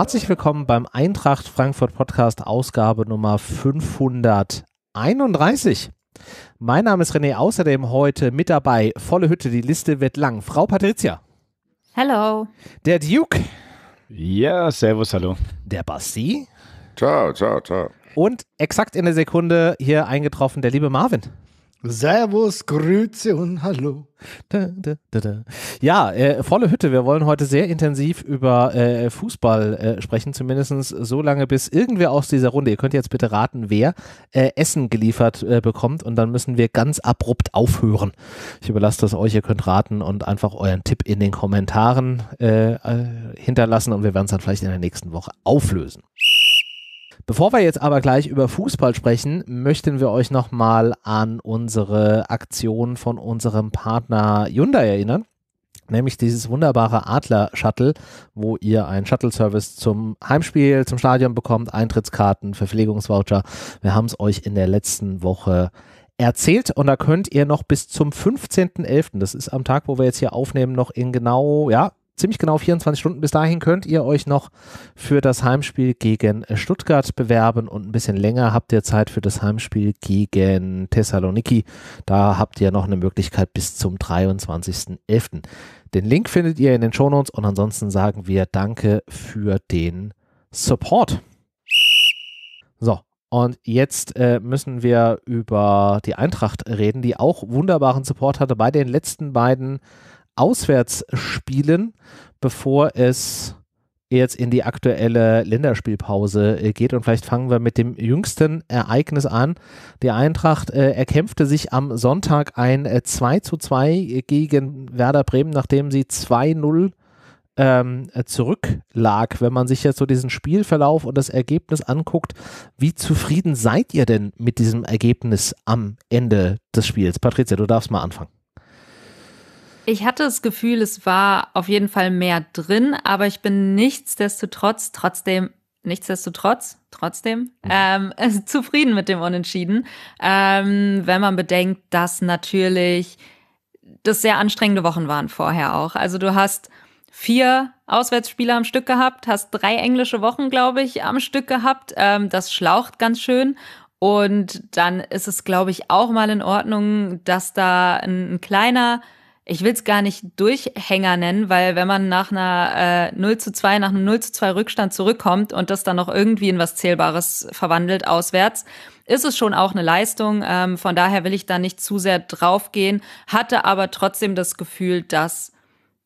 Herzlich willkommen beim Eintracht Frankfurt Podcast Ausgabe Nummer 531. Mein Name ist René, außerdem heute mit dabei, volle Hütte, die Liste wird lang. Frau Patricia. Hello. Der Duke. Ja, servus, hallo. Der Basti. Ciao, ciao, ciao. Und exakt in der Sekunde hier eingetroffen, der liebe Marvin. Servus, Grüße und Hallo. Da, da, da, ja, äh, volle Hütte. Wir wollen heute sehr intensiv über äh, Fußball äh, sprechen, zumindest so lange, bis irgendwer aus dieser Runde, ihr könnt jetzt bitte raten, wer äh, Essen geliefert äh, bekommt und dann müssen wir ganz abrupt aufhören. Ich überlasse das euch, ihr könnt raten und einfach euren Tipp in den Kommentaren äh, hinterlassen und wir werden es dann vielleicht in der nächsten Woche auflösen. Bevor wir jetzt aber gleich über Fußball sprechen, möchten wir euch nochmal an unsere Aktion von unserem Partner Hyundai erinnern nämlich dieses wunderbare Adler-Shuttle, wo ihr einen Shuttle-Service zum Heimspiel, zum Stadion bekommt, Eintrittskarten, Verpflegungsvoucher. Wir haben es euch in der letzten Woche erzählt und da könnt ihr noch bis zum 15.11., das ist am Tag, wo wir jetzt hier aufnehmen, noch in genau, ja, ziemlich genau 24 Stunden. Bis dahin könnt ihr euch noch für das Heimspiel gegen Stuttgart bewerben und ein bisschen länger habt ihr Zeit für das Heimspiel gegen Thessaloniki. Da habt ihr noch eine Möglichkeit bis zum 23.11. Den Link findet ihr in den Shownotes und ansonsten sagen wir Danke für den Support. So, und jetzt äh, müssen wir über die Eintracht reden, die auch wunderbaren Support hatte bei den letzten beiden auswärts spielen, bevor es jetzt in die aktuelle Länderspielpause äh, geht. Und vielleicht fangen wir mit dem jüngsten Ereignis an. Die Eintracht äh, erkämpfte sich am Sonntag ein äh, 2 zu 2 gegen Werder Bremen, nachdem sie 2-0 ähm, zurücklag. Wenn man sich jetzt so diesen Spielverlauf und das Ergebnis anguckt, wie zufrieden seid ihr denn mit diesem Ergebnis am Ende des Spiels? Patricia, du darfst mal anfangen. Ich hatte das Gefühl, es war auf jeden Fall mehr drin, aber ich bin nichtsdestotrotz trotzdem nichtsdestotrotz trotzdem mhm. ähm, zufrieden mit dem Unentschieden, ähm, wenn man bedenkt, dass natürlich das sehr anstrengende Wochen waren vorher auch. Also du hast vier Auswärtsspiele am Stück gehabt, hast drei englische Wochen, glaube ich, am Stück gehabt. Ähm, das schlaucht ganz schön. Und dann ist es, glaube ich, auch mal in Ordnung, dass da ein, ein kleiner ich will es gar nicht Durchhänger nennen, weil wenn man nach einer äh, 0 zu 2, nach einem 0 zu 2 Rückstand zurückkommt und das dann noch irgendwie in was Zählbares verwandelt auswärts, ist es schon auch eine Leistung. Ähm, von daher will ich da nicht zu sehr draufgehen, hatte aber trotzdem das Gefühl, dass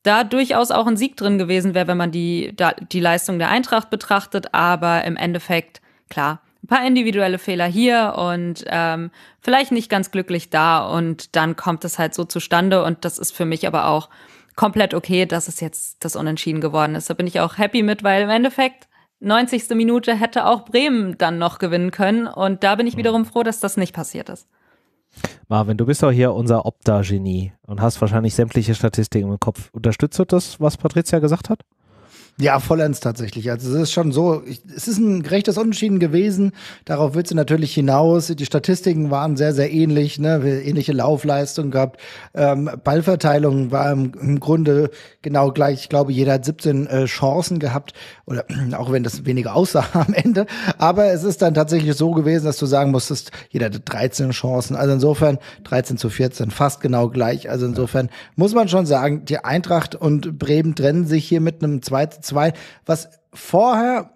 da durchaus auch ein Sieg drin gewesen wäre, wenn man die, da, die Leistung der Eintracht betrachtet, aber im Endeffekt, klar, ein paar individuelle Fehler hier und ähm, vielleicht nicht ganz glücklich da und dann kommt es halt so zustande und das ist für mich aber auch komplett okay, dass es jetzt das Unentschieden geworden ist. Da bin ich auch happy mit, weil im Endeffekt 90. Minute hätte auch Bremen dann noch gewinnen können und da bin ich mhm. wiederum froh, dass das nicht passiert ist. Marvin, du bist doch hier unser Opta-Genie und hast wahrscheinlich sämtliche Statistiken im Kopf. Unterstützt das, was Patricia gesagt hat? Ja, vollends tatsächlich. Also es ist schon so, ich, es ist ein gerechtes Unentschieden gewesen. Darauf wird sie natürlich hinaus. Die Statistiken waren sehr, sehr ähnlich, ne? ähnliche Laufleistung gehabt. Ähm, Ballverteilung war im, im, Grunde genau gleich. Ich glaube, jeder hat 17 äh, Chancen gehabt, oder auch wenn das weniger aussah am Ende. Aber es ist dann tatsächlich so gewesen, dass du sagen musstest, jeder hatte 13 Chancen. Also insofern 13 zu 14, fast genau gleich. Also insofern muss man schon sagen, die Eintracht und Bremen trennen sich hier mit einem 2 2, was vorher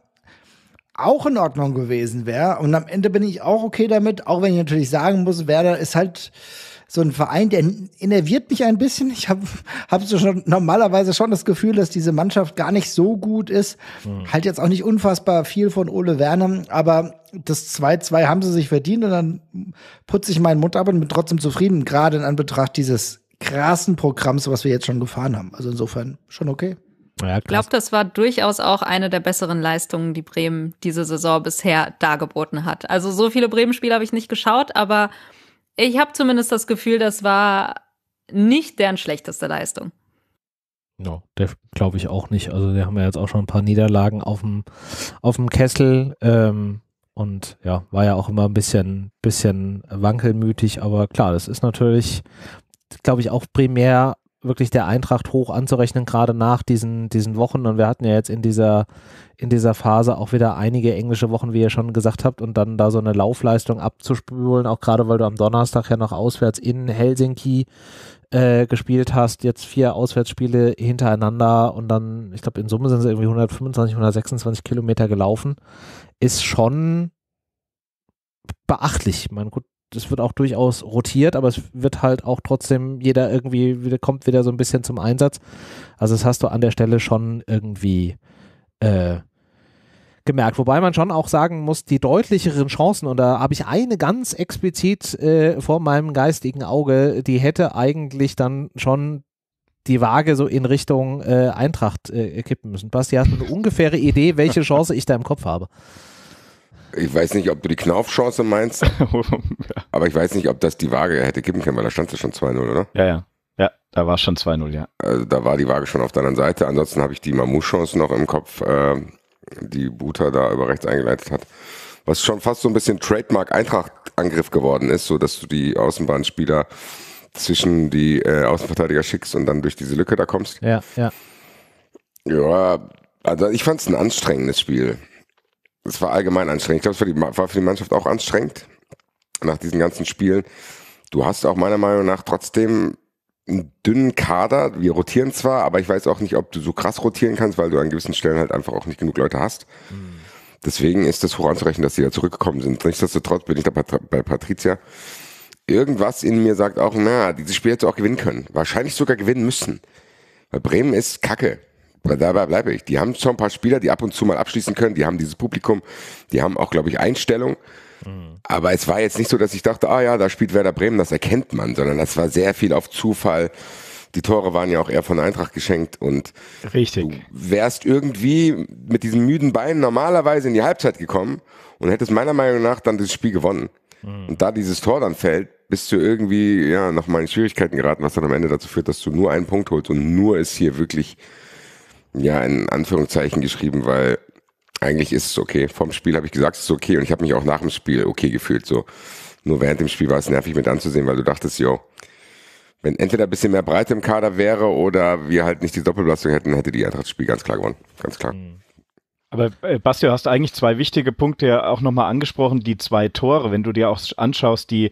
auch in Ordnung gewesen wäre. Und am Ende bin ich auch okay damit, auch wenn ich natürlich sagen muss, Werder ist halt so ein Verein, der innerviert mich ein bisschen. Ich habe hab so schon normalerweise schon das Gefühl, dass diese Mannschaft gar nicht so gut ist. Mhm. Halt jetzt auch nicht unfassbar viel von Ole Werner, aber das 2-2 haben sie sich verdient und dann putze ich meinen Mund ab und bin trotzdem zufrieden, gerade in Anbetracht dieses krassen Programms, was wir jetzt schon gefahren haben. Also insofern schon okay. Ja, ich glaube, das war durchaus auch eine der besseren Leistungen, die Bremen diese Saison bisher dargeboten hat. Also so viele Bremen-Spiele habe ich nicht geschaut, aber ich habe zumindest das Gefühl, das war nicht deren schlechteste Leistung. Ja, der glaube ich auch nicht. Also wir haben ja jetzt auch schon ein paar Niederlagen auf dem, auf dem Kessel. Ähm, und ja, war ja auch immer ein bisschen, bisschen wankelmütig, aber klar, das ist natürlich, glaube ich, auch primär wirklich der Eintracht hoch anzurechnen, gerade nach diesen, diesen Wochen. Und wir hatten ja jetzt in dieser, in dieser Phase auch wieder einige englische Wochen, wie ihr schon gesagt habt, und dann da so eine Laufleistung abzuspülen, auch gerade weil du am Donnerstag ja noch auswärts in Helsinki äh, gespielt hast, jetzt vier Auswärtsspiele hintereinander und dann, ich glaube, in Summe sind sie irgendwie 125, 126 Kilometer gelaufen, ist schon beachtlich. Ich meine, gut, es wird auch durchaus rotiert, aber es wird halt auch trotzdem jeder irgendwie wieder, kommt wieder so ein bisschen zum Einsatz. Also das hast du an der Stelle schon irgendwie äh, gemerkt. Wobei man schon auch sagen muss, die deutlicheren Chancen, und da habe ich eine ganz explizit äh, vor meinem geistigen Auge, die hätte eigentlich dann schon die Waage so in Richtung äh, Eintracht äh, kippen müssen. Basti, hast du eine ungefähre Idee, welche Chance ich da im Kopf habe? Ich weiß nicht, ob du die Knaufchance meinst, ja. aber ich weiß nicht, ob das die Waage hätte kippen können, weil da stand es schon 2-0, oder? Ja, ja. Ja, da war es schon 2-0, ja. Also da war die Waage schon auf deiner Seite. Ansonsten habe ich die Mamouche-Chance noch im Kopf, äh, die Buta da über rechts eingeleitet hat. Was schon fast so ein bisschen Trademark-Eintracht-Angriff geworden ist, so dass du die Außenbahnspieler zwischen die äh, Außenverteidiger schickst und dann durch diese Lücke da kommst. Ja, ja. Ja, also ich fand es ein anstrengendes Spiel es war allgemein anstrengend. Ich glaube, es war, für die Mannschaft auch anstrengend nach diesen ganzen Spielen. Du hast auch meiner Meinung nach trotzdem einen dünnen Kader. Wir rotieren zwar, aber ich weiß auch nicht, ob du so krass rotieren kannst, weil du an gewissen Stellen halt einfach auch nicht genug Leute hast. Hm. Deswegen ist das hoch anzurechnen, dass die da zurückgekommen sind. Nichtsdestotrotz bin ich da bei Patricia. Irgendwas in mir sagt auch, na, dieses Spiel hätte auch gewinnen können. Wahrscheinlich sogar gewinnen müssen. Weil Bremen ist Kacke oder dabei bleibe ich. Die haben schon ein paar Spieler, die ab und zu mal abschließen können, die haben dieses Publikum, die haben auch, glaube ich, Einstellung. Mhm. Aber es war jetzt nicht so, dass ich dachte, ah ja, da spielt Werder Bremen, das erkennt man, sondern das war sehr viel auf Zufall. Die Tore waren ja auch eher von Eintracht geschenkt und Richtig. du wärst irgendwie mit diesen müden Beinen normalerweise in die Halbzeit gekommen und hättest meiner Meinung nach dann das Spiel gewonnen. Mhm. Und da dieses Tor dann fällt, bist du irgendwie ja nochmal in Schwierigkeiten geraten, was dann am Ende dazu führt, dass du nur einen Punkt holst und nur ist hier wirklich ja in Anführungszeichen geschrieben, weil eigentlich ist es okay. Vom Spiel habe ich gesagt, es ist okay und ich habe mich auch nach dem Spiel okay gefühlt. So nur während dem Spiel war es nervig mit anzusehen, weil du dachtest, yo, wenn entweder ein bisschen mehr Breite im Kader wäre oder wir halt nicht die Doppelbelastung hätten, hätte die Eintracht das Spiel ganz klar gewonnen, ganz klar. Mhm. Aber äh, Basti, du hast eigentlich zwei wichtige Punkte ja auch nochmal angesprochen, die zwei Tore. Wenn du dir auch anschaust, die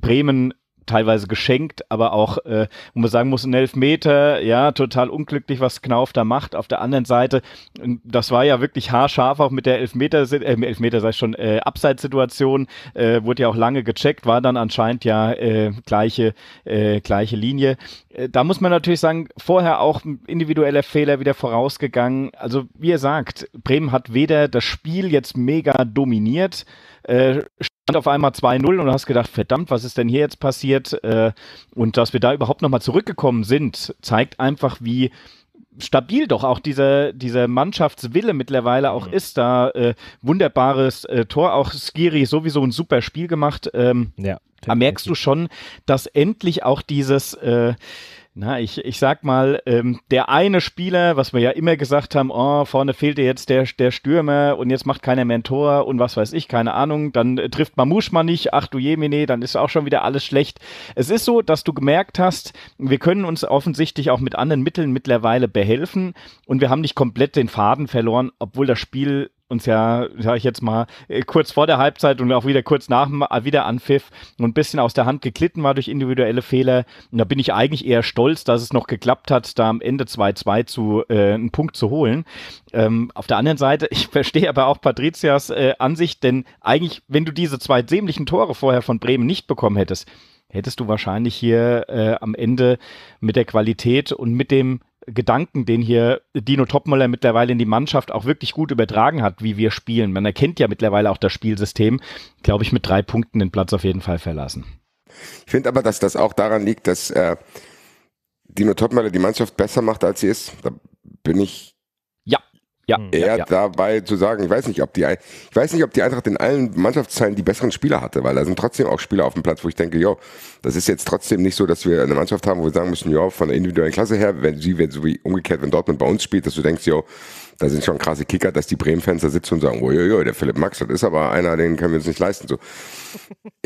Bremen teilweise geschenkt, aber auch, äh, wo man sagen muss, ein Elfmeter, ja, total unglücklich, was Knauf da macht. Auf der anderen Seite, ähm, das war ja wirklich haarscharf, auch mit der Elfmeter, äh, Elfmeter sei schon, äh, Abseitssituation, äh, wurde ja auch lange gecheckt, war dann anscheinend ja äh, gleiche, äh, gleiche Linie. Äh, da muss man natürlich sagen, vorher auch individueller Fehler wieder vorausgegangen. Also, wie ihr sagt, Bremen hat weder das Spiel jetzt mega dominiert, äh, stand auf einmal 2-0 und hast gedacht, verdammt, was ist denn hier jetzt passiert? Äh, und dass wir da überhaupt nochmal zurückgekommen sind, zeigt einfach, wie stabil doch auch dieser diese Mannschaftswille mittlerweile auch mhm. ist. Da äh, wunderbares äh, Tor, auch Skiri sowieso ein super Spiel gemacht. Ähm, ja, da merkst du schon, dass endlich auch dieses äh, na, ich, ich sag mal, ähm, der eine Spieler, was wir ja immer gesagt haben, oh, vorne fehlte jetzt der, der Stürmer und jetzt macht keiner Mentor und was weiß ich, keine Ahnung, dann äh, trifft Mamouche mal nicht, ach du Jemine, dann ist auch schon wieder alles schlecht. Es ist so, dass du gemerkt hast, wir können uns offensichtlich auch mit anderen Mitteln mittlerweile behelfen und wir haben nicht komplett den Faden verloren, obwohl das Spiel uns ja, sage ich jetzt mal, äh, kurz vor der Halbzeit und auch wieder kurz nach dem äh, wieder anpfiff und ein bisschen aus der Hand geklitten war durch individuelle Fehler. Und da bin ich eigentlich eher stolz, dass es noch geklappt hat, da am Ende 2-2 zu äh, einen Punkt zu holen. Ähm, auf der anderen Seite, ich verstehe aber auch Patrizias äh, Ansicht, denn eigentlich, wenn du diese zwei sämlichen Tore vorher von Bremen nicht bekommen hättest, hättest du wahrscheinlich hier äh, am Ende mit der Qualität und mit dem Gedanken, den hier Dino Topmöller mittlerweile in die Mannschaft auch wirklich gut übertragen hat, wie wir spielen. Man erkennt ja mittlerweile auch das Spielsystem, glaube ich, mit drei Punkten den Platz auf jeden Fall verlassen. Ich finde aber, dass das auch daran liegt, dass äh, Dino Topmöller die Mannschaft besser macht, als sie ist. Da bin ich ja, eher hm. ja, dabei zu sagen, ich weiß nicht, ob die, ich weiß nicht, ob die Eintracht in allen Mannschaftszeilen die besseren Spieler hatte, weil da sind trotzdem auch Spieler auf dem Platz, wo ich denke, jo, das ist jetzt trotzdem nicht so, dass wir eine Mannschaft haben, wo wir sagen müssen, jo, von der individuellen Klasse her, wenn sie, wenn so wie umgekehrt, wenn Dortmund bei uns spielt, dass du denkst, jo, da sind schon krasse Kicker, dass die Bremen-Fans da sitzen und sagen, oh, jo, jo, der Philipp Max, das ist aber einer, den können wir uns nicht leisten, so.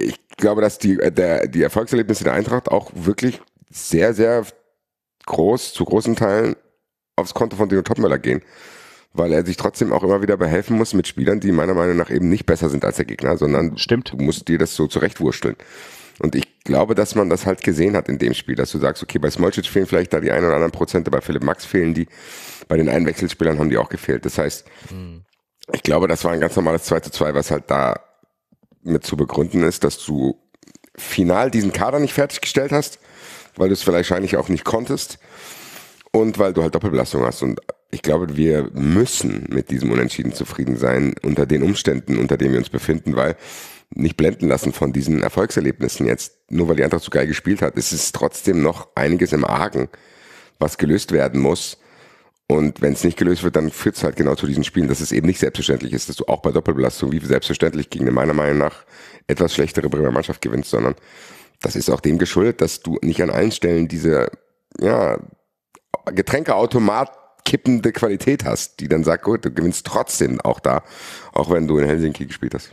Ich glaube, dass die, äh, der, die Erfolgserlebnisse der Eintracht auch wirklich sehr, sehr groß, zu großen Teilen aufs Konto von Dino Topmöller gehen weil er sich trotzdem auch immer wieder behelfen muss mit Spielern, die meiner Meinung nach eben nicht besser sind als der Gegner, sondern Stimmt. du musst dir das so zurechtwursteln. Und ich glaube, dass man das halt gesehen hat in dem Spiel, dass du sagst, okay, bei Smolcic fehlen vielleicht da die ein oder anderen Prozente, bei Philipp Max fehlen die, bei den Einwechselspielern haben die auch gefehlt. Das heißt, mhm. ich glaube, das war ein ganz normales 2 zu 2, was halt da mit zu begründen ist, dass du final diesen Kader nicht fertiggestellt hast, weil du es vielleicht wahrscheinlich auch nicht konntest und weil du halt Doppelbelastung hast. Und ich glaube, wir müssen mit diesem Unentschieden zufrieden sein, unter den Umständen, unter denen wir uns befinden, weil nicht blenden lassen von diesen Erfolgserlebnissen jetzt. Nur weil die Eintracht so geil gespielt hat, es ist trotzdem noch einiges im Argen, was gelöst werden muss. Und wenn es nicht gelöst wird, dann führt es halt genau zu diesen Spielen, dass es eben nicht selbstverständlich ist, dass du auch bei Doppelbelastung wie selbstverständlich gegen eine meiner Meinung nach etwas schlechtere Bremer Mannschaft gewinnst, sondern das ist auch dem geschuldet, dass du nicht an allen Stellen diese ja, Getränkeautomat abkippende Qualität hast, die dann sagt, gut, du gewinnst trotzdem auch da, auch wenn du in Helsinki gespielt hast.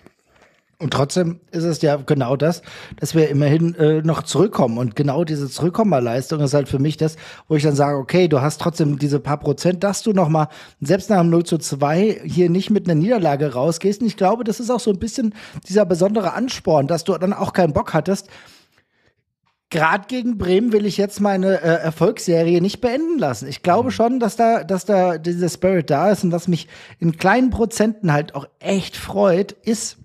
Und trotzdem ist es ja genau das, dass wir immerhin äh, noch zurückkommen. Und genau diese Zurückkommerleistung ist halt für mich das, wo ich dann sage, okay, du hast trotzdem diese paar Prozent, dass du nochmal, selbst nach dem 0 zu 2, hier nicht mit einer Niederlage rausgehst. Und ich glaube, das ist auch so ein bisschen dieser besondere Ansporn, dass du dann auch keinen Bock hattest, gerade gegen Bremen will ich jetzt meine äh, Erfolgsserie nicht beenden lassen. Ich glaube mhm. schon, dass da, dass da dieser Spirit da ist und was mich in kleinen Prozenten halt auch echt freut, ist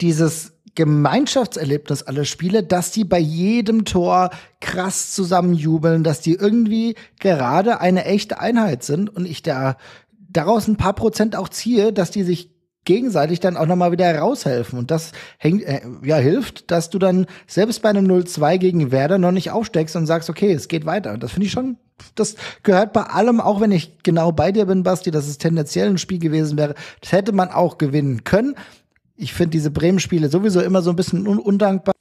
dieses Gemeinschaftserlebnis aller Spiele, dass die bei jedem Tor krass zusammenjubeln, dass die irgendwie gerade eine echte Einheit sind und ich da daraus ein paar Prozent auch ziehe, dass die sich gegenseitig dann auch nochmal wieder raushelfen. Und das hängt, äh, ja, hilft, dass du dann selbst bei einem 0-2 gegen Werder noch nicht aufsteckst und sagst, okay, es geht weiter. Und das finde ich schon, das gehört bei allem, auch wenn ich genau bei dir bin, Basti, dass es tendenziell ein Spiel gewesen wäre, das hätte man auch gewinnen können. Ich finde diese Bremen-Spiele sowieso immer so ein bisschen un undankbar,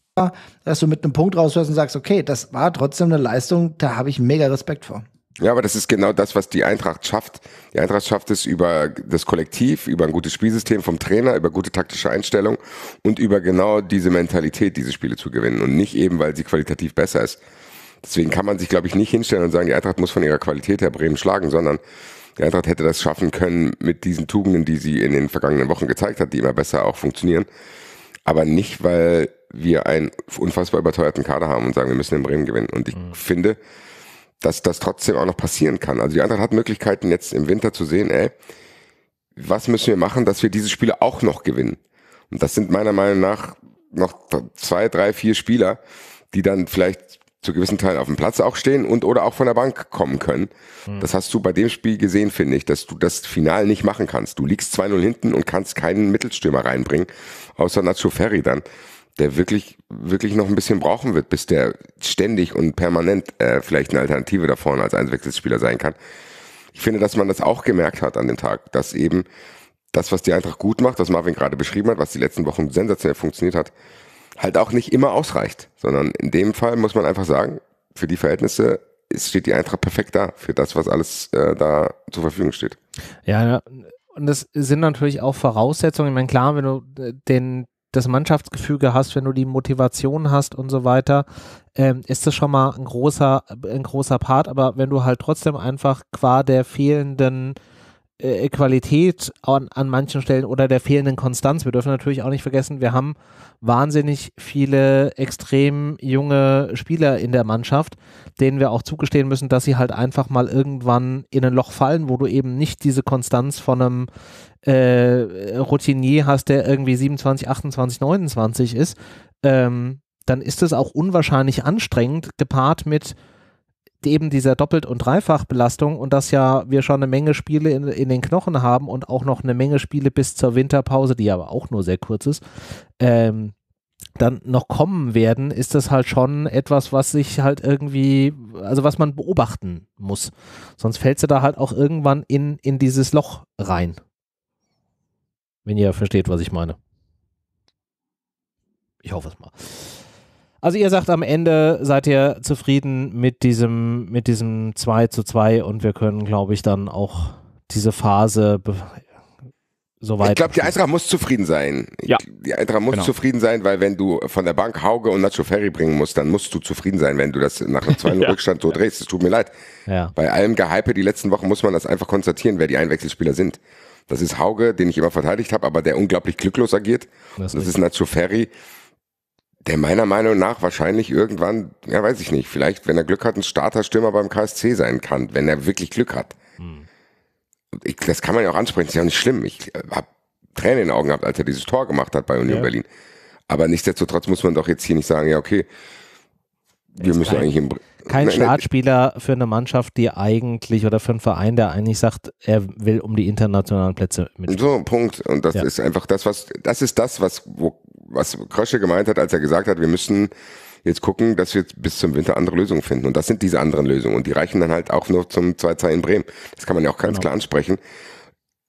dass du mit einem Punkt raushörst und sagst, okay, das war trotzdem eine Leistung, da habe ich mega Respekt vor. Ja, aber das ist genau das, was die Eintracht schafft. Die Eintracht schafft es über das Kollektiv, über ein gutes Spielsystem vom Trainer, über gute taktische Einstellung und über genau diese Mentalität, diese Spiele zu gewinnen und nicht eben, weil sie qualitativ besser ist. Deswegen kann man sich, glaube ich, nicht hinstellen und sagen, die Eintracht muss von ihrer Qualität her Bremen schlagen, sondern die Eintracht hätte das schaffen können mit diesen Tugenden, die sie in den vergangenen Wochen gezeigt hat, die immer besser auch funktionieren. Aber nicht, weil wir einen unfassbar überteuerten Kader haben und sagen, wir müssen in Bremen gewinnen. Und ich mhm. finde, dass das trotzdem auch noch passieren kann. Also die Eintracht hat Möglichkeiten jetzt im Winter zu sehen, ey, was müssen wir machen, dass wir diese Spiele auch noch gewinnen? Und das sind meiner Meinung nach noch zwei, drei, vier Spieler, die dann vielleicht zu gewissen Teilen auf dem Platz auch stehen und oder auch von der Bank kommen können. Mhm. Das hast du bei dem Spiel gesehen, finde ich, dass du das final nicht machen kannst. Du liegst 2-0 hinten und kannst keinen Mittelstürmer reinbringen, außer Nacho Ferri dann der wirklich, wirklich noch ein bisschen brauchen wird, bis der ständig und permanent äh, vielleicht eine Alternative da vorne als Einwechselspieler sein kann. Ich finde, dass man das auch gemerkt hat an dem Tag, dass eben das, was die Eintracht gut macht, was Marvin gerade beschrieben hat, was die letzten Wochen sensationell funktioniert hat, halt auch nicht immer ausreicht, sondern in dem Fall muss man einfach sagen, für die Verhältnisse steht die Eintracht perfekt da, für das, was alles äh, da zur Verfügung steht. Ja, und das sind natürlich auch Voraussetzungen. Ich meine, klar, wenn du äh, den, das Mannschaftsgefüge hast, wenn du die Motivation hast und so weiter, ähm, ist das schon mal ein großer, ein großer Part. Aber wenn du halt trotzdem einfach qua der fehlenden äh, Qualität an, an manchen Stellen oder der fehlenden Konstanz, wir dürfen natürlich auch nicht vergessen, wir haben wahnsinnig viele extrem junge Spieler in der Mannschaft, denen wir auch zugestehen müssen, dass sie halt einfach mal irgendwann in ein Loch fallen, wo du eben nicht diese Konstanz von einem äh, Routinier hast, der irgendwie 27, 28, 29 ist, ähm, dann ist es auch unwahrscheinlich anstrengend, gepaart mit eben dieser Doppelt- und Dreifachbelastung und dass ja wir schon eine Menge Spiele in, in, den Knochen haben und auch noch eine Menge Spiele bis zur Winterpause, die aber auch nur sehr kurz ist, ähm, dann noch kommen werden, ist das halt schon etwas, was sich halt irgendwie, also was man beobachten muss. Sonst fällst du da halt auch irgendwann in, in dieses Loch rein. Wenn ihr versteht, was ich meine. Ich hoffe es mal. Also ihr sagt am Ende seid ihr zufrieden mit diesem, mit diesem 2 zu 2 und wir können, glaube ich, dann auch diese Phase soweit. Ich glaube, die Eintracht muss zufrieden sein. Ja. Die Eintracht muss genau. zufrieden sein, weil wenn du von der Bank Hauge und Nacho Ferry bringen musst, dann musst du zufrieden sein, wenn du das nach einem 2 ja. Rückstand so drehst. Es tut mir leid. Ja. Bei allem Gehype die letzten Wochen muss man das einfach konstatieren, wer die Einwechselspieler sind. Das ist Hauge, den ich immer verteidigt habe, aber der unglaublich glücklos agiert. Das, das ist Nacho Ferry, der meiner Meinung nach wahrscheinlich irgendwann, ja weiß ich nicht, vielleicht, wenn er Glück hat, ein Starterstürmer beim KSC sein kann, wenn er wirklich Glück hat. Hm. Ich, das kann man ja auch ansprechen, das ist ja auch nicht schlimm. Ich äh, habe Tränen in den Augen gehabt, als er dieses Tor gemacht hat bei Union ja. Berlin. Aber nichtsdestotrotz muss man doch jetzt hier nicht sagen, ja okay, wir müssen kein, eigentlich im, kein nein, Startspieler für eine Mannschaft, die eigentlich oder für einen Verein, der eigentlich sagt, er will um die internationalen Plätze mitspielen. So, Punkt. Und das ja. ist einfach das, was das ist das, was, wo, was Krösche gemeint hat, als er gesagt hat, wir müssen jetzt gucken, dass wir bis zum Winter andere Lösungen finden. Und das sind diese anderen Lösungen. Und die reichen dann halt auch nur zum 2-2 in Bremen. Das kann man ja auch ganz genau. klar ansprechen.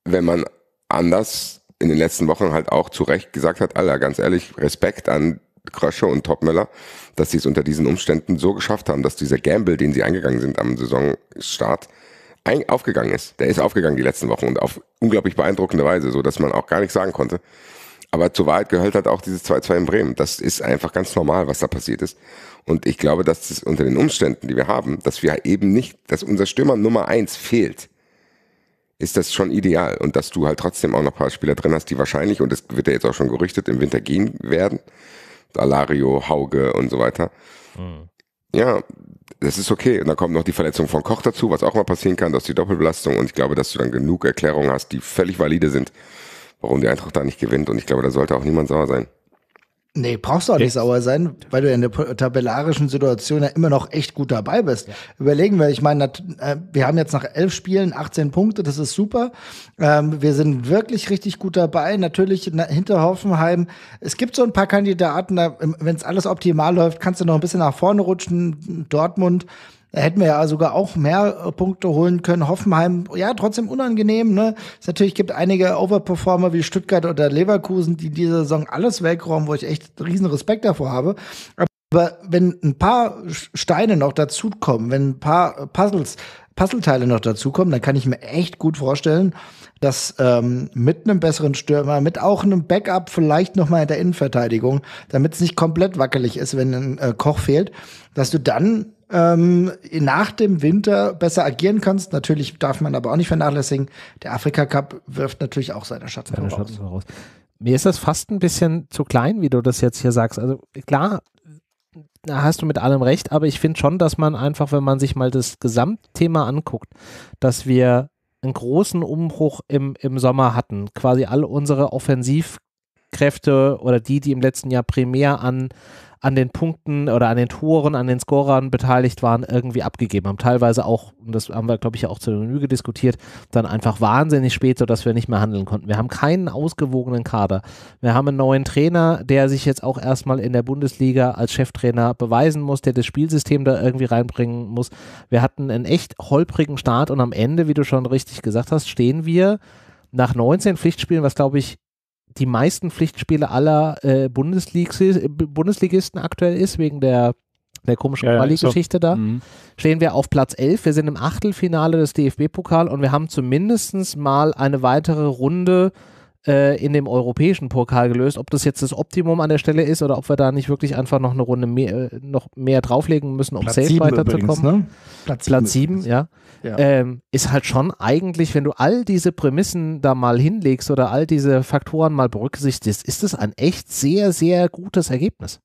Wenn man anders in den letzten Wochen halt auch zu Recht gesagt hat, Alter, ganz ehrlich, Respekt an Krösche und Topmüller, dass sie es unter diesen Umständen so geschafft haben, dass dieser Gamble, den sie eingegangen sind am Saisonstart, ein, aufgegangen ist. Der ist aufgegangen die letzten Wochen und auf unglaublich beeindruckende Weise, so dass man auch gar nichts sagen konnte. Aber zur Wahrheit gehört halt auch dieses 2-2 in Bremen. Das ist einfach ganz normal, was da passiert ist. Und ich glaube, dass es unter den Umständen, die wir haben, dass wir eben nicht, dass unser Stürmer Nummer eins fehlt, ist das schon ideal. Und dass du halt trotzdem auch noch ein paar Spieler drin hast, die wahrscheinlich, und das wird ja jetzt auch schon gerüchtet, im Winter gehen werden. Alario, Hauge und so weiter. Mhm. Ja, das ist okay. Und dann kommt noch die Verletzung von Koch dazu, was auch mal passieren kann, dass die Doppelbelastung. Und ich glaube, dass du dann genug Erklärungen hast, die völlig valide sind, warum die Eintracht da nicht gewinnt. Und ich glaube, da sollte auch niemand sauer sein. Nee, brauchst du auch nicht sauer sein, weil du in der tabellarischen Situation ja immer noch echt gut dabei bist. Ja. Überlegen wir, ich meine, äh, wir haben jetzt nach elf Spielen 18 Punkte, das ist super. Ähm, wir sind wirklich richtig gut dabei. Natürlich hinter Hoffenheim. Es gibt so ein paar Kandidaten, wenn es alles optimal läuft, kannst du noch ein bisschen nach vorne rutschen. Dortmund da hätten wir ja sogar auch mehr äh, Punkte holen können. Hoffenheim, ja, trotzdem unangenehm. Ne? Es natürlich gibt einige Overperformer wie Stuttgart oder Leverkusen, die diese Saison alles wegräumen, wo ich echt riesen Respekt davor habe. Aber wenn ein paar Steine noch dazukommen, wenn ein paar äh, Puzzles, Puzzleteile noch dazukommen, dann kann ich mir echt gut vorstellen, dass ähm, mit einem besseren Stürmer, mit auch einem Backup vielleicht nochmal in der Innenverteidigung, damit es nicht komplett wackelig ist, wenn ein äh, Koch fehlt, dass du dann ähm, nach dem Winter besser agieren kannst. Natürlich darf man aber auch nicht vernachlässigen, der Afrika Cup wirft natürlich auch seine Schatten, seine Schatten raus. Mir ist das fast ein bisschen zu klein, wie du das jetzt hier sagst. Also klar, da hast du mit allem recht, aber ich finde schon, dass man einfach, wenn man sich mal das Gesamtthema anguckt, dass wir einen großen Umbruch im, im Sommer hatten. Quasi alle unsere Offensivkräfte oder die, die im letzten Jahr primär an an den Punkten oder an den Toren, an den Scorern beteiligt waren, irgendwie abgegeben haben. Teilweise auch, und das haben wir, glaube ich, auch zu der Genüge diskutiert, dann einfach wahnsinnig spät, sodass wir nicht mehr handeln konnten. Wir haben keinen ausgewogenen Kader. Wir haben einen neuen Trainer, der sich jetzt auch erstmal in der Bundesliga als Cheftrainer beweisen muss, der das Spielsystem da irgendwie reinbringen muss. Wir hatten einen echt holprigen Start und am Ende, wie du schon richtig gesagt hast, stehen wir nach 19 Pflichtspielen, was glaube ich die meisten Pflichtspiele aller äh, Bundeslig äh, Bundesligisten aktuell ist, wegen der, der komischen ja, Quali-Geschichte so. da, mhm. stehen wir auf Platz 11. Wir sind im Achtelfinale des dfb pokals und wir haben zumindest mal eine weitere Runde äh, in dem europäischen Pokal gelöst. Ob das jetzt das Optimum an der Stelle ist oder ob wir da nicht wirklich einfach noch eine Runde mehr, äh, noch mehr drauflegen müssen, um Platz safe weiterzukommen. Ne? Platz, Platz 7, ja. ja. Ähm, ist halt schon eigentlich, wenn du all diese Prämissen da mal hinlegst oder all diese Faktoren mal berücksichtigst, ist das ein echt sehr, sehr gutes Ergebnis.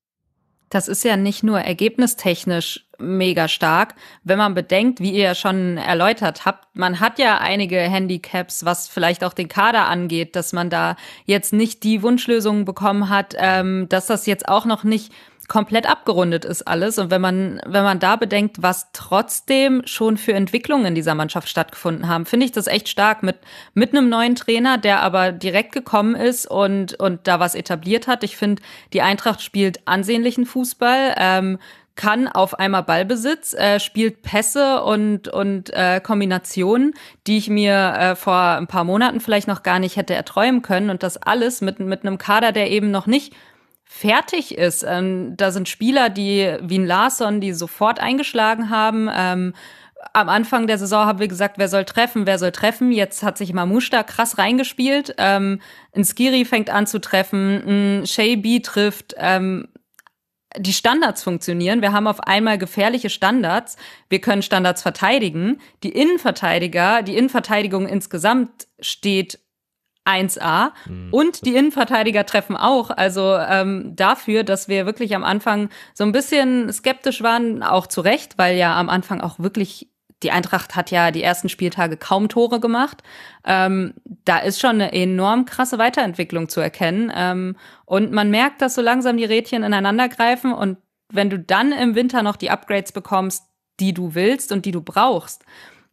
Das ist ja nicht nur ergebnistechnisch mega stark, wenn man bedenkt, wie ihr ja schon erläutert habt, man hat ja einige Handicaps, was vielleicht auch den Kader angeht, dass man da jetzt nicht die Wunschlösungen bekommen hat, ähm, dass das jetzt auch noch nicht komplett abgerundet ist alles. Und wenn man, wenn man da bedenkt, was trotzdem schon für Entwicklungen in dieser Mannschaft stattgefunden haben, finde ich das echt stark mit, mit einem neuen Trainer, der aber direkt gekommen ist und, und da was etabliert hat. Ich finde, die Eintracht spielt ansehnlichen Fußball. Ähm, kann auf einmal Ballbesitz, äh, spielt Pässe und, und äh, Kombinationen, die ich mir äh, vor ein paar Monaten vielleicht noch gar nicht hätte erträumen können. Und das alles mit, mit einem Kader, der eben noch nicht fertig ist. Ähm, da sind Spieler, die wie ein Larsson, die sofort eingeschlagen haben. Ähm, am Anfang der Saison haben wir gesagt, wer soll treffen, wer soll treffen. Jetzt hat sich Mamushta krass reingespielt. Ähm, ein Skiri fängt an zu treffen, ein Shay B trifft. Ähm, die Standards funktionieren. Wir haben auf einmal gefährliche Standards. Wir können Standards verteidigen. Die Innenverteidiger, die Innenverteidigung insgesamt steht 1A. Mhm. Und die Innenverteidiger treffen auch. Also ähm, dafür, dass wir wirklich am Anfang so ein bisschen skeptisch waren, auch zu Recht, weil ja am Anfang auch wirklich die Eintracht hat ja die ersten Spieltage kaum Tore gemacht. Ähm, da ist schon eine enorm krasse Weiterentwicklung zu erkennen. Ähm, und man merkt, dass so langsam die Rädchen ineinander greifen. Und wenn du dann im Winter noch die Upgrades bekommst, die du willst und die du brauchst,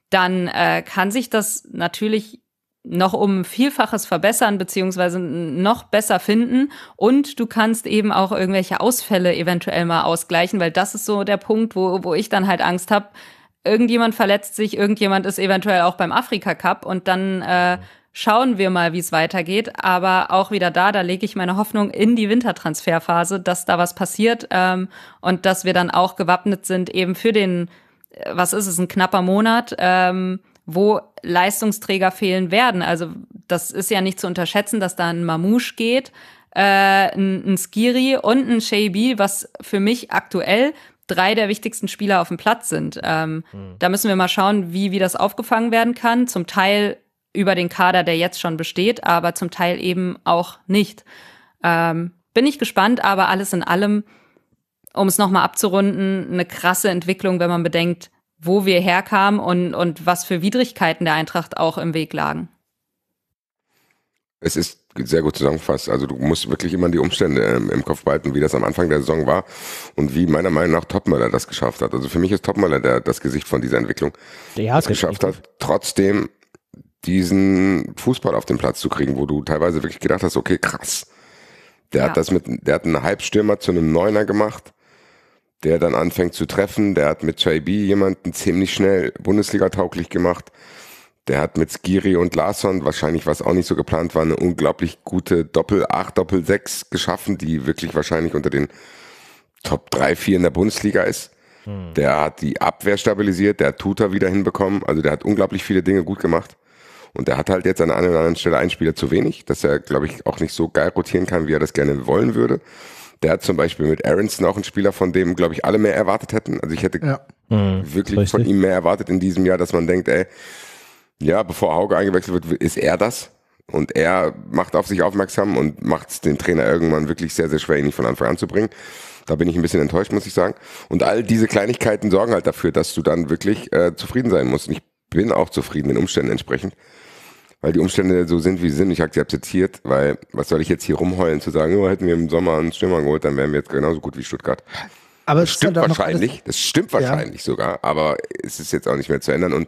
dann äh, kann sich das natürlich noch um Vielfaches verbessern beziehungsweise noch besser finden und du kannst eben auch irgendwelche Ausfälle eventuell mal ausgleichen, weil das ist so der Punkt, wo, wo ich dann halt Angst habe, irgendjemand verletzt sich, irgendjemand ist eventuell auch beim Afrika Cup und dann äh, schauen wir mal, wie es weitergeht. Aber auch wieder da, da lege ich meine Hoffnung in die Wintertransferphase, dass da was passiert ähm, und dass wir dann auch gewappnet sind eben für den, äh, was ist es, ein knapper Monat, ähm, wo Leistungsträger fehlen werden. Also das ist ja nicht zu unterschätzen, dass da ein Mamouche geht, äh, ein, ein Skiri und ein Shaybi, was für mich aktuell drei der wichtigsten Spieler auf dem Platz sind. Ähm, mhm. Da müssen wir mal schauen, wie, wie das aufgefangen werden kann. Zum Teil über den Kader, der jetzt schon besteht, aber zum Teil eben auch nicht. Ähm, bin ich gespannt, aber alles in allem, um es nochmal abzurunden, eine krasse Entwicklung, wenn man bedenkt, wo wir herkamen und, und was für Widrigkeiten der Eintracht auch im Weg lagen. Es ist sehr gut zusammenfasst. Also du musst wirklich immer die Umstände ähm, im Kopf behalten, wie das am Anfang der Saison war und wie meiner Meinung nach Topmöller das geschafft hat. Also für mich ist Topmöller der, das Gesicht von dieser Entwicklung, ja, das geschafft hat, trotzdem diesen Fußball auf den Platz zu kriegen, wo du teilweise wirklich gedacht hast, okay, krass. Der ja. hat das mit, der hat einen Halbstürmer zu einem Neuner gemacht, der dann anfängt zu treffen. Der hat mit JB jemanden ziemlich schnell Bundesliga tauglich gemacht. Der hat mit Skiri und Larsson wahrscheinlich, was auch nicht so geplant war, eine unglaublich gute Doppel-8, Doppel-6 geschaffen, die wirklich wahrscheinlich unter den Top 3, 4 in der Bundesliga ist. Hm. Der hat die Abwehr stabilisiert, der hat Tuta wieder hinbekommen. Also der hat unglaublich viele Dinge gut gemacht. Und der hat halt jetzt an einer oder anderen Stelle einen Spieler zu wenig, dass er, glaube ich, auch nicht so geil rotieren kann, wie er das gerne wollen würde. Der hat zum Beispiel mit Aronson auch einen Spieler, von dem, glaube ich, alle mehr erwartet hätten. Also ich hätte ja. Hm, wirklich Richtig. von ihm mehr erwartet in diesem Jahr, dass man denkt, ey, ja, bevor Hauke eingewechselt wird, ist er das. Und er macht auf sich aufmerksam und macht den Trainer irgendwann wirklich sehr, sehr schwer, ihn nicht von Anfang an zu bringen. Da bin ich ein bisschen enttäuscht, muss ich sagen. Und all diese Kleinigkeiten sorgen halt dafür, dass du dann wirklich äh, zufrieden sein musst. Und ich bin auch zufrieden den Umständen entsprechend, weil die Umstände so sind, wie sie sind. Ich habe sie akzeptiert, weil was soll ich jetzt hier rumheulen, zu sagen, oh, hätten wir im Sommer einen Stürmer geholt, dann wären wir jetzt genauso gut wie Stuttgart. Aber es stimmt wahrscheinlich. Das stimmt wahrscheinlich ja. sogar. Aber es ist jetzt auch nicht mehr zu ändern. Und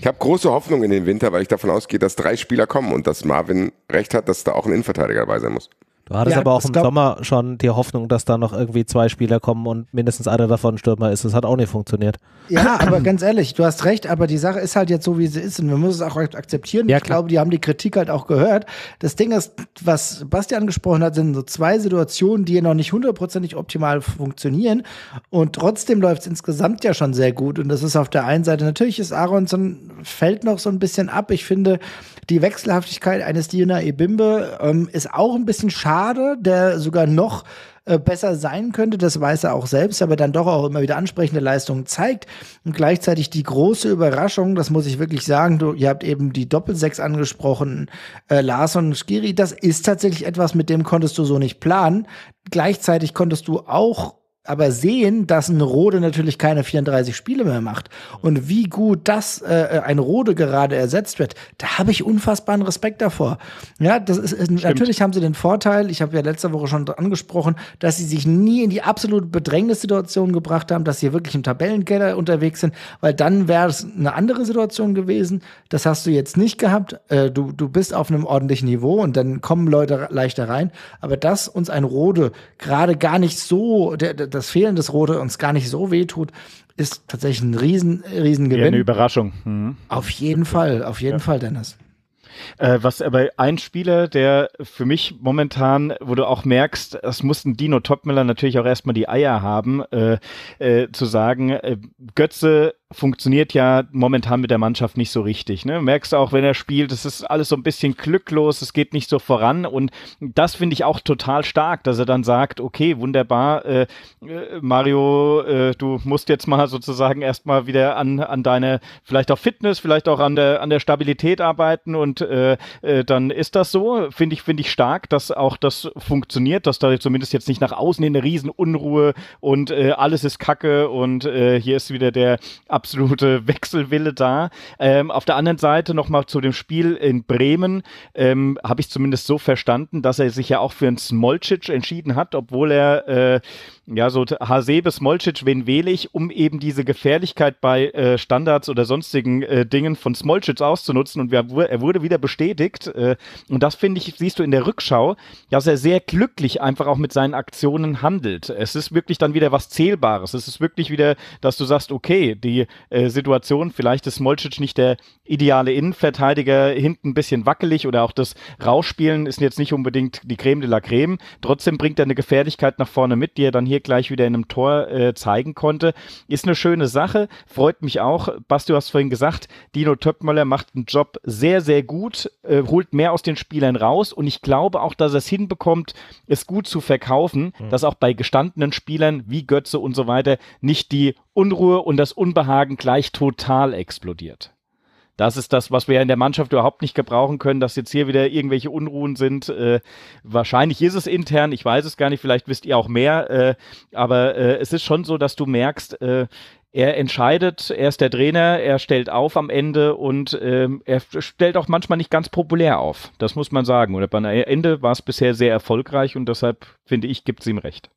ich habe große Hoffnung in den Winter, weil ich davon ausgehe, dass drei Spieler kommen und dass Marvin recht hat, dass da auch ein Innenverteidiger dabei sein muss. Du hattest ja, aber auch im glaub, Sommer schon die Hoffnung, dass da noch irgendwie zwei Spieler kommen und mindestens einer davon Stürmer ist. Das hat auch nicht funktioniert. Ja, aber ganz ehrlich, du hast recht, aber die Sache ist halt jetzt so, wie sie ist und wir müssen es auch akzeptieren. Ja, ich glaube, die haben die Kritik halt auch gehört. Das Ding ist, was Basti angesprochen hat, sind so zwei Situationen, die ja noch nicht hundertprozentig optimal funktionieren und trotzdem läuft es insgesamt ja schon sehr gut und das ist auf der einen Seite, natürlich ist Aronson fällt noch so ein bisschen ab. Ich finde, die Wechselhaftigkeit eines Dina Ebimbe ähm, ist auch ein bisschen schade, der sogar noch äh, besser sein könnte, das weiß er auch selbst, aber dann doch auch immer wieder ansprechende Leistungen zeigt. Und gleichzeitig die große Überraschung, das muss ich wirklich sagen, du, ihr habt eben die Doppelsechs angesprochen, äh, Lars und Skiri, das ist tatsächlich etwas, mit dem konntest du so nicht planen. Gleichzeitig konntest du auch aber sehen, dass ein Rode natürlich keine 34 Spiele mehr macht und wie gut das äh, äh, ein Rode gerade ersetzt wird, da habe ich unfassbaren Respekt davor. Ja, das ist Stimmt. natürlich haben sie den Vorteil, ich habe ja letzte Woche schon angesprochen, dass sie sich nie in die absolute Bedrängnissituation gebracht haben, dass sie wirklich im Tabellenkeller unterwegs sind, weil dann wäre es eine andere Situation gewesen. Das hast du jetzt nicht gehabt. Äh, du, du bist auf einem ordentlichen Niveau und dann kommen Leute leichter rein. Aber dass uns ein Rode gerade gar nicht so, der, der, das Fehlen des Rote uns gar nicht so weh tut, ist tatsächlich ein riesen, riesen Gewinn. Ja, eine Überraschung. Mhm. Auf jeden Fall, auf jeden ja. Fall, Dennis. Äh, was aber ein Spieler, der für mich momentan, wo du auch merkst, das mussten Dino Topmiller natürlich auch erstmal die Eier haben, äh, äh, zu sagen, äh, Götze funktioniert ja momentan mit der Mannschaft nicht so richtig. Ne? Merkst du auch, wenn er spielt, es ist alles so ein bisschen glücklos, es geht nicht so voran. Und das finde ich auch total stark, dass er dann sagt, okay, wunderbar, äh, äh Mario, äh, du musst jetzt mal sozusagen erstmal wieder an, an deine, vielleicht auch Fitness, vielleicht auch an der, an der Stabilität arbeiten und äh, äh dann ist das so. Finde ich, finde ich stark, dass auch das funktioniert, dass da zumindest jetzt nicht nach außen in eine Riesenunruhe und äh, alles ist Kacke und hier ist wieder der Ab absolute Wechselwille da. Ähm, auf der anderen Seite nochmal zu dem Spiel in Bremen, ähm, habe ich zumindest so verstanden, dass er sich ja auch für einen Smolcic entschieden hat, obwohl er äh, ja, so Hasebe, Smolcic, wen wähle ich, um eben diese Gefährlichkeit bei äh, Standards oder sonstigen äh, Dingen von Smolcic auszunutzen. Und wir, er wurde wieder bestätigt. Äh, und das finde ich, siehst du in der Rückschau, dass er sehr glücklich einfach auch mit seinen Aktionen handelt. Es ist wirklich dann wieder was Zählbares. Es ist wirklich wieder, dass du sagst, okay, die äh, Situation, vielleicht ist Smolcic nicht der ideale Innenverteidiger, hinten ein bisschen wackelig oder auch das Rausspielen ist jetzt nicht unbedingt die Creme de la Creme. Trotzdem bringt er eine Gefährlichkeit nach vorne mit, die er dann hier gleich wieder in einem Tor äh, zeigen konnte. Ist eine schöne Sache, freut mich auch. Basti, du hast vorhin gesagt, Dino Töpmöller macht einen Job sehr, sehr gut, äh, holt mehr aus den Spielern raus und ich glaube auch, dass er es hinbekommt, es gut zu verkaufen, mhm. dass auch bei gestandenen Spielern wie Götze und so weiter nicht die Unruhe und das Unbehagen gleich total explodiert. Das ist das, was wir in der Mannschaft überhaupt nicht gebrauchen können, dass jetzt hier wieder irgendwelche Unruhen sind. Äh, wahrscheinlich ist es intern, ich weiß es gar nicht, vielleicht wisst ihr auch mehr, äh, aber äh, es ist schon so, dass du merkst, äh, er entscheidet, er ist der Trainer, er stellt auf am Ende und ähm, er stellt auch manchmal nicht ganz populär auf. Das muss man sagen. Oder beim Ende war es bisher sehr erfolgreich und deshalb finde ich, gibt es ihm recht.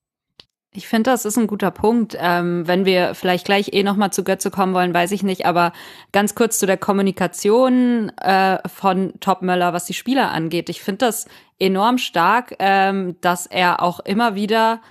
Ich finde, das ist ein guter Punkt. Ähm, wenn wir vielleicht gleich eh nochmal zu Götze kommen wollen, weiß ich nicht. Aber ganz kurz zu der Kommunikation äh, von Topmöller, was die Spieler angeht. Ich finde das enorm stark, ähm, dass er auch immer wieder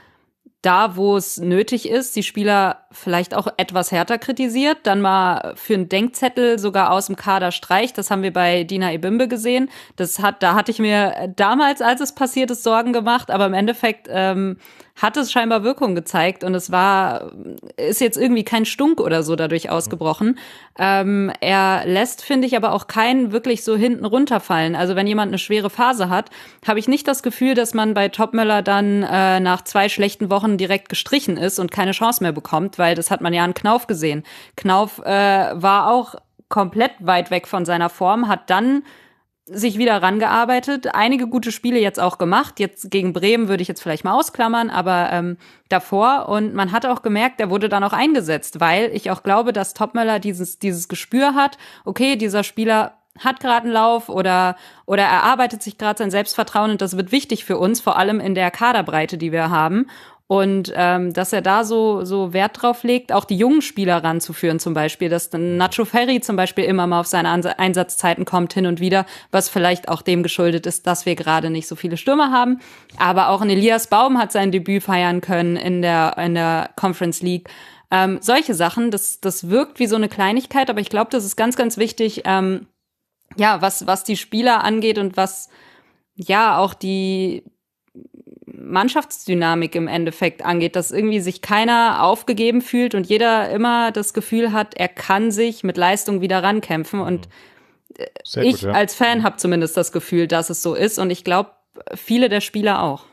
da, wo es nötig ist, die Spieler vielleicht auch etwas härter kritisiert, dann mal für einen Denkzettel sogar aus dem Kader streicht. Das haben wir bei Dina Ebimbe gesehen. Das hat, da hatte ich mir damals, als es passiert ist, Sorgen gemacht, aber im Endeffekt ähm, hat es scheinbar Wirkung gezeigt und es war, ist jetzt irgendwie kein Stunk oder so dadurch ausgebrochen. Ähm, er lässt, finde ich, aber auch keinen wirklich so hinten runterfallen. Also wenn jemand eine schwere Phase hat, habe ich nicht das Gefühl, dass man bei Topmöller dann äh, nach zwei schlechten Wochen direkt gestrichen ist und keine Chance mehr bekommt, weil das hat man ja an Knauf gesehen. Knauf äh, war auch komplett weit weg von seiner Form, hat dann sich wieder rangearbeitet, einige gute Spiele jetzt auch gemacht. Jetzt gegen Bremen würde ich jetzt vielleicht mal ausklammern, aber ähm, davor. Und man hat auch gemerkt, er wurde dann auch eingesetzt, weil ich auch glaube, dass Topmöller dieses, dieses Gespür hat, okay, dieser Spieler hat gerade einen Lauf oder, oder erarbeitet sich gerade sein Selbstvertrauen und das wird wichtig für uns, vor allem in der Kaderbreite, die wir haben. Und ähm, dass er da so, so Wert drauf legt, auch die jungen Spieler ranzuführen zum Beispiel, dass dann Nacho Ferry zum Beispiel immer mal auf seine Ans Einsatzzeiten kommt hin und wieder, was vielleicht auch dem geschuldet ist, dass wir gerade nicht so viele Stürmer haben. Aber auch ein Elias Baum hat sein Debüt feiern können in der, in der Conference League. Ähm, solche Sachen, das, das wirkt wie so eine Kleinigkeit, aber ich glaube, das ist ganz, ganz wichtig, ähm, ja, was, was die Spieler angeht und was ja auch die, Mannschaftsdynamik im Endeffekt angeht, dass irgendwie sich keiner aufgegeben fühlt und jeder immer das Gefühl hat, er kann sich mit Leistung wieder rankämpfen. Und mhm. äh, gut, ich ja. als Fan mhm. habe zumindest das Gefühl, dass es so ist. Und ich glaube, viele der Spieler auch.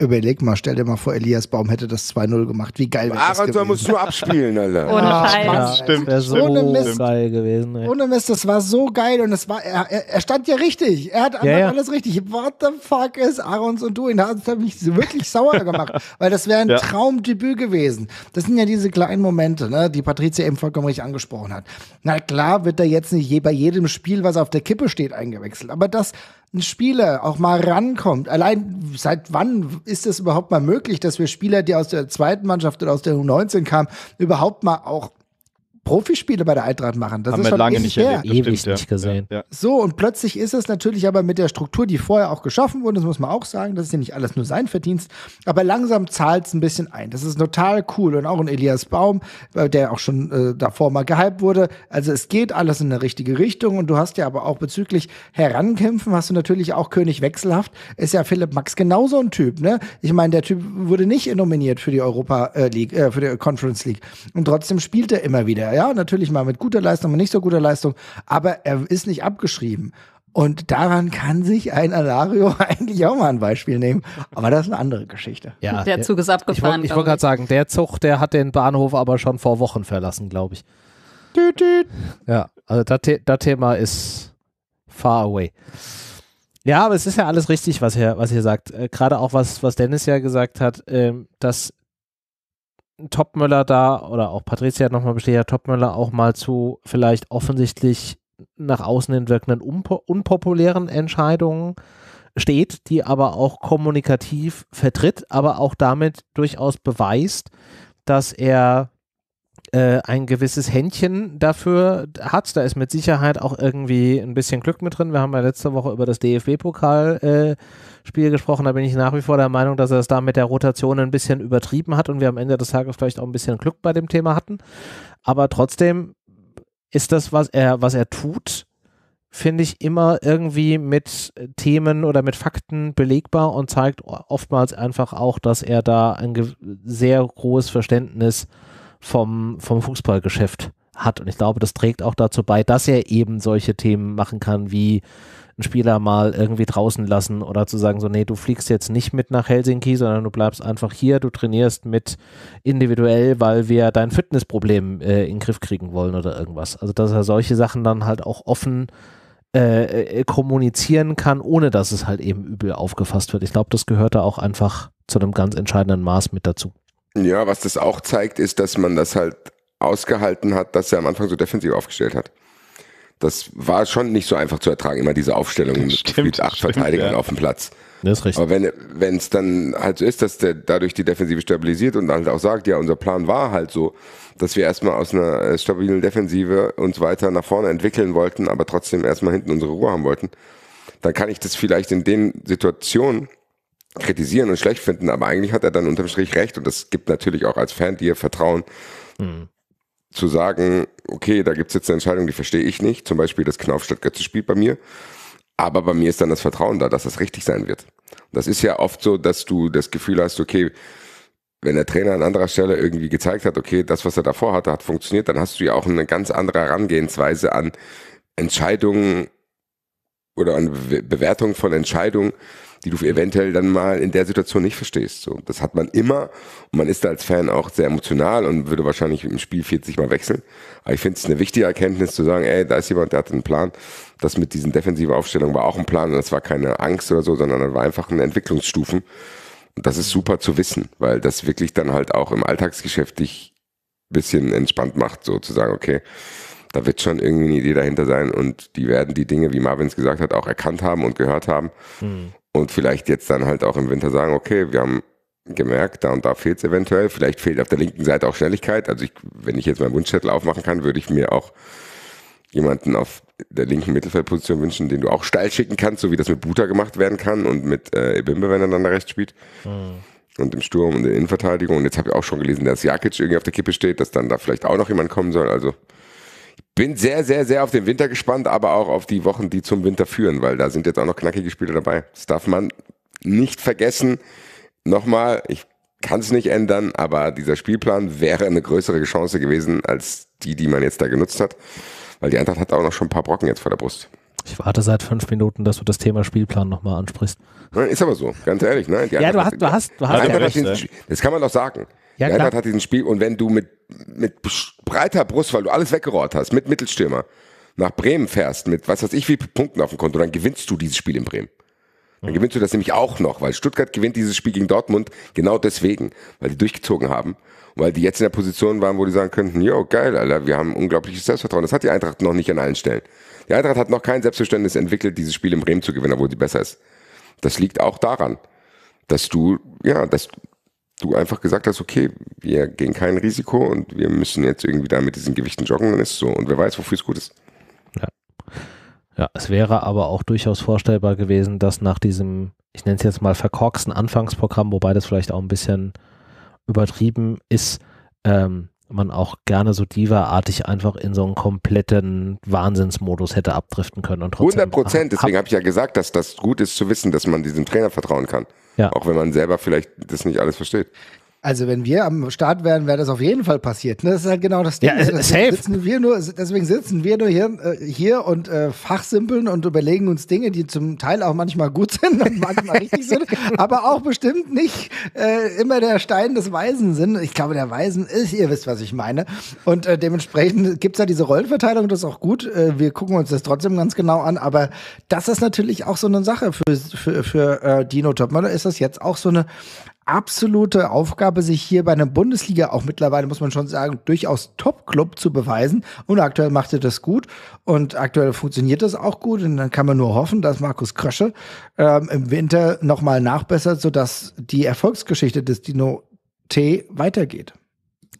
Überleg mal, stell dir mal vor, Elias Baum hätte das 2-0 gemacht. Wie geil wäre das gewesen. Arendt musst du abspielen, Alter. Ohne Scheiß. Ja, stimmt. Das so ohne Mist. geil gewesen. Ey. Ohne Mist, das war so geil und es war, er, er, stand ja richtig. Er hat ja, ja. alles richtig. What the fuck ist Aarons und du? Und das hat halt mich wirklich sauer gemacht, weil das wäre ein ja. Traumdebüt gewesen. Das sind ja diese kleinen Momente, ne, die Patricia eben vollkommen richtig angesprochen hat. Na klar wird er jetzt nicht je bei jedem Spiel, was auf der Kippe steht, eingewechselt. Aber das ein Spieler auch mal rankommt. Allein seit wann ist es überhaupt mal möglich, dass wir Spieler, die aus der zweiten Mannschaft oder aus der U19 kamen, überhaupt mal auch Profispiele bei der Eintracht machen. Das Haben ist wir lange nicht her. Erlebt, Ewig stimmt, nicht gesehen. Ja, ja. So, und plötzlich ist es natürlich aber mit der Struktur, die vorher auch geschaffen wurde, das muss man auch sagen, das ist ja nicht alles nur sein Verdienst, aber langsam zahlt es ein bisschen ein. Das ist total cool. Und auch ein Elias Baum, äh, der auch schon äh, davor mal gehypt wurde. Also es geht alles in eine richtige Richtung. Und du hast ja aber auch bezüglich Herankämpfen, hast du natürlich auch König Wechselhaft. Ist ja Philipp Max genauso ein Typ, ne? Ich meine, der Typ wurde nicht nominiert für die Europa äh, League, äh, für die Conference League. Und trotzdem spielt er immer wieder ja, natürlich mal mit guter Leistung, mal nicht so guter Leistung, aber er ist nicht abgeschrieben. Und daran kann sich ein Alario eigentlich auch mal ein Beispiel nehmen. Aber das ist eine andere Geschichte. Ja, der Zug ist abgefahren. Ich wollte wollt gerade sagen, der Zug, der hat den Bahnhof aber schon vor Wochen verlassen, glaube ich. Tüt, tüt. Ja, also das, Thema ist far away. Ja, aber es ist ja alles richtig, was er, was ihr sagt. Äh, gerade auch was, was Dennis ja gesagt hat, ähm, dass Topmöller da oder auch Patricia hat nochmal besteht, ja Topmöller auch mal zu vielleicht offensichtlich nach außen hin wirkenden unpopulären Entscheidungen steht, die aber auch kommunikativ vertritt, aber auch damit durchaus beweist, dass er äh, ein gewisses Händchen dafür hat. Da ist mit Sicherheit auch irgendwie ein bisschen Glück mit drin. Wir haben ja letzte Woche über das DFB-Pokalspiel äh, gesprochen. Da bin ich nach wie vor der Meinung, dass er es da mit der Rotation ein bisschen übertrieben hat und wir am Ende des Tages vielleicht auch ein bisschen Glück bei dem Thema hatten. Aber trotzdem ist das, was er, was er tut, finde ich immer irgendwie mit Themen oder mit Fakten belegbar und zeigt oftmals einfach auch, dass er da ein sehr großes Verständnis hat vom, vom Fußballgeschäft hat. Und ich glaube, das trägt auch dazu bei, dass er eben solche Themen machen kann, wie einen Spieler mal irgendwie draußen lassen oder zu sagen, so, nee, du fliegst jetzt nicht mit nach Helsinki, sondern du bleibst einfach hier, du trainierst mit individuell, weil wir dein Fitnessproblem äh, in den Griff kriegen wollen oder irgendwas. Also, dass er solche Sachen dann halt auch offen äh, äh kommunizieren kann, ohne dass es halt eben übel aufgefasst wird. Ich glaube, das gehört da auch einfach zu einem ganz entscheidenden Maß mit dazu. Ja, was das auch zeigt, ist, dass man das halt ausgehalten hat, dass er am Anfang so defensiv aufgestellt hat. Das war schon nicht so einfach zu ertragen, immer diese Aufstellung mit stimmt, acht stimmt, Verteidigern ja. auf dem Platz. Das ist richtig. Aber wenn es dann halt so ist, dass der dadurch die Defensive stabilisiert und halt auch sagt, ja, unser Plan war halt so, dass wir erstmal aus einer äh, stabilen Defensive uns weiter nach vorne entwickeln wollten, aber trotzdem erstmal hinten unsere Ruhe haben wollten, dann kann ich das vielleicht in den Situationen kritisieren und schlecht finden, aber eigentlich hat er dann unterm Strich recht und das gibt natürlich auch als Fan dir Vertrauen. Mhm. Zu sagen, okay, da gibt es jetzt eine Entscheidung, die verstehe ich nicht, zum Beispiel das Knauf statt götze spielt bei mir, aber bei mir ist dann das Vertrauen da, dass das richtig sein wird. Das ist ja oft so, dass du das Gefühl hast, okay, wenn der Trainer an anderer Stelle irgendwie gezeigt hat, okay, das, was er davor hatte, hat funktioniert, dann hast du ja auch eine ganz andere Herangehensweise an Entscheidungen oder an Bewertung von Entscheidungen, die du eventuell dann mal in der Situation nicht verstehst. So, das hat man immer und man ist da als Fan auch sehr emotional und würde wahrscheinlich im Spiel 40 mal wechseln. Aber ich finde es eine wichtige Erkenntnis zu sagen, ey, da ist jemand, der hat einen Plan. Das mit diesen defensiven Aufstellungen war auch ein Plan und das war keine Angst oder so, sondern das war einfach eine Entwicklungsstufen. Und das ist super zu wissen, weil das wirklich dann halt auch im Alltagsgeschäft dich bisschen entspannt macht, so zu sagen, okay, da wird schon irgendwie eine Idee dahinter sein und die werden die Dinge, wie Marvin es gesagt hat, auch erkannt haben und gehört haben. Mhm und vielleicht jetzt dann halt auch im Winter sagen, okay, wir haben gemerkt, da und da fehlt es eventuell. Vielleicht fehlt auf der linken Seite auch Schnelligkeit. Also ich, wenn ich jetzt meinen Wunschzettel aufmachen kann, würde ich mir auch jemanden auf der linken Mittelfeldposition wünschen, den du auch steil schicken kannst, so wie das mit Buta gemacht werden kann und mit äh, Ebimbe, wenn er dann da rechts spielt. Mhm. Und im Sturm und in der Innenverteidigung. Und jetzt habe ich auch schon gelesen, dass Jakic irgendwie auf der Kippe steht, dass dann da vielleicht auch noch jemand kommen soll. Also bin sehr, sehr, sehr auf den Winter gespannt, aber auch auf die Wochen, die zum Winter führen, weil da sind jetzt auch noch knackige Spiele dabei. Das darf man nicht vergessen. Nochmal, ich kann es nicht ändern, aber dieser Spielplan wäre eine größere Chance gewesen als die, die man jetzt da genutzt hat, weil die Eintracht hat auch noch schon ein paar Brocken jetzt vor der Brust. Ich warte seit fünf Minuten, dass du das Thema Spielplan nochmal ansprichst. Nein, ist aber so, ganz ehrlich. Nein, ja, du hast, du hast, du hast ja recht, diesen, ne? Das kann man doch sagen. Ja, die Eintracht hat diesen Spiel und wenn du mit, mit breiter Brust, weil du alles weggerollt hast, mit Mittelstürmer, nach Bremen fährst, mit was weiß ich wie Punkten auf dem Konto, dann gewinnst du dieses Spiel in Bremen. Dann mhm. gewinnst du das nämlich auch noch, weil Stuttgart gewinnt dieses Spiel gegen Dortmund genau deswegen, weil die durchgezogen haben weil die jetzt in der Position waren, wo die sagen könnten, jo, geil, Alter, wir haben unglaubliches Selbstvertrauen. Das hat die Eintracht noch nicht an allen Stellen. Die Eintracht hat noch kein Selbstverständnis entwickelt, dieses Spiel in Bremen zu gewinnen, obwohl die besser ist. Das liegt auch daran, dass du, ja, dass du einfach gesagt hast, okay, wir gehen kein Risiko und wir müssen jetzt irgendwie da mit diesen Gewichten joggen und ist so. Und wer weiß, wofür es gut ist. Ja. Ja, es wäre aber auch durchaus vorstellbar gewesen, dass nach diesem, ich nenne es jetzt mal verkorksten Anfangsprogramm, wobei das vielleicht auch ein bisschen übertrieben ist, ähm, man auch gerne so Diva-artig einfach in so einen kompletten Wahnsinnsmodus hätte abdriften können. Und trotzdem 100 Prozent, deswegen habe ich ja gesagt, dass das gut ist zu wissen, dass man diesem Trainer vertrauen kann. Ja. Auch wenn man selber vielleicht das nicht alles versteht. Also wenn wir am Start wären, wäre das auf jeden Fall passiert. Ne? Das ist halt genau das Ding. Ja, ne? deswegen safe. Sitzen wir nur, deswegen sitzen wir nur hier, äh, hier und äh, fachsimpeln und überlegen uns Dinge, die zum Teil auch manchmal gut sind und manchmal richtig sind, aber auch bestimmt nicht äh, immer der Stein des Weisen sind. Ich glaube, der Weisen ist, ihr wisst, was ich meine. Und äh, dementsprechend gibt's da diese Rollenverteilung, das ist auch gut. Äh, wir gucken uns das trotzdem ganz genau an, aber das ist natürlich auch so eine Sache für, für, für äh, Dino Topmodel ist das jetzt auch so eine absolute Aufgabe, sich hier bei einer Bundesliga auch mittlerweile, muss man schon sagen, durchaus Top-Club zu beweisen. Und aktuell macht er das gut. Und aktuell funktioniert das auch gut. Und dann kann man nur hoffen, dass Markus Krösche ähm, im Winter nochmal nachbessert, sodass die Erfolgsgeschichte des Dino T weitergeht.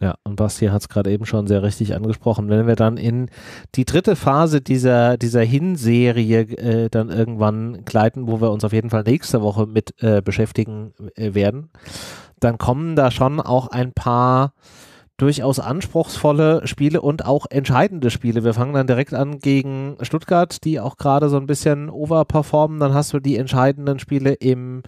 Ja, und Basti hat es gerade eben schon sehr richtig angesprochen. Wenn wir dann in die dritte Phase dieser, dieser Hinserie äh, dann irgendwann gleiten, wo wir uns auf jeden Fall nächste Woche mit äh, beschäftigen äh, werden, dann kommen da schon auch ein paar durchaus anspruchsvolle Spiele und auch entscheidende Spiele. Wir fangen dann direkt an gegen Stuttgart, die auch gerade so ein bisschen overperformen. Dann hast du die entscheidenden Spiele im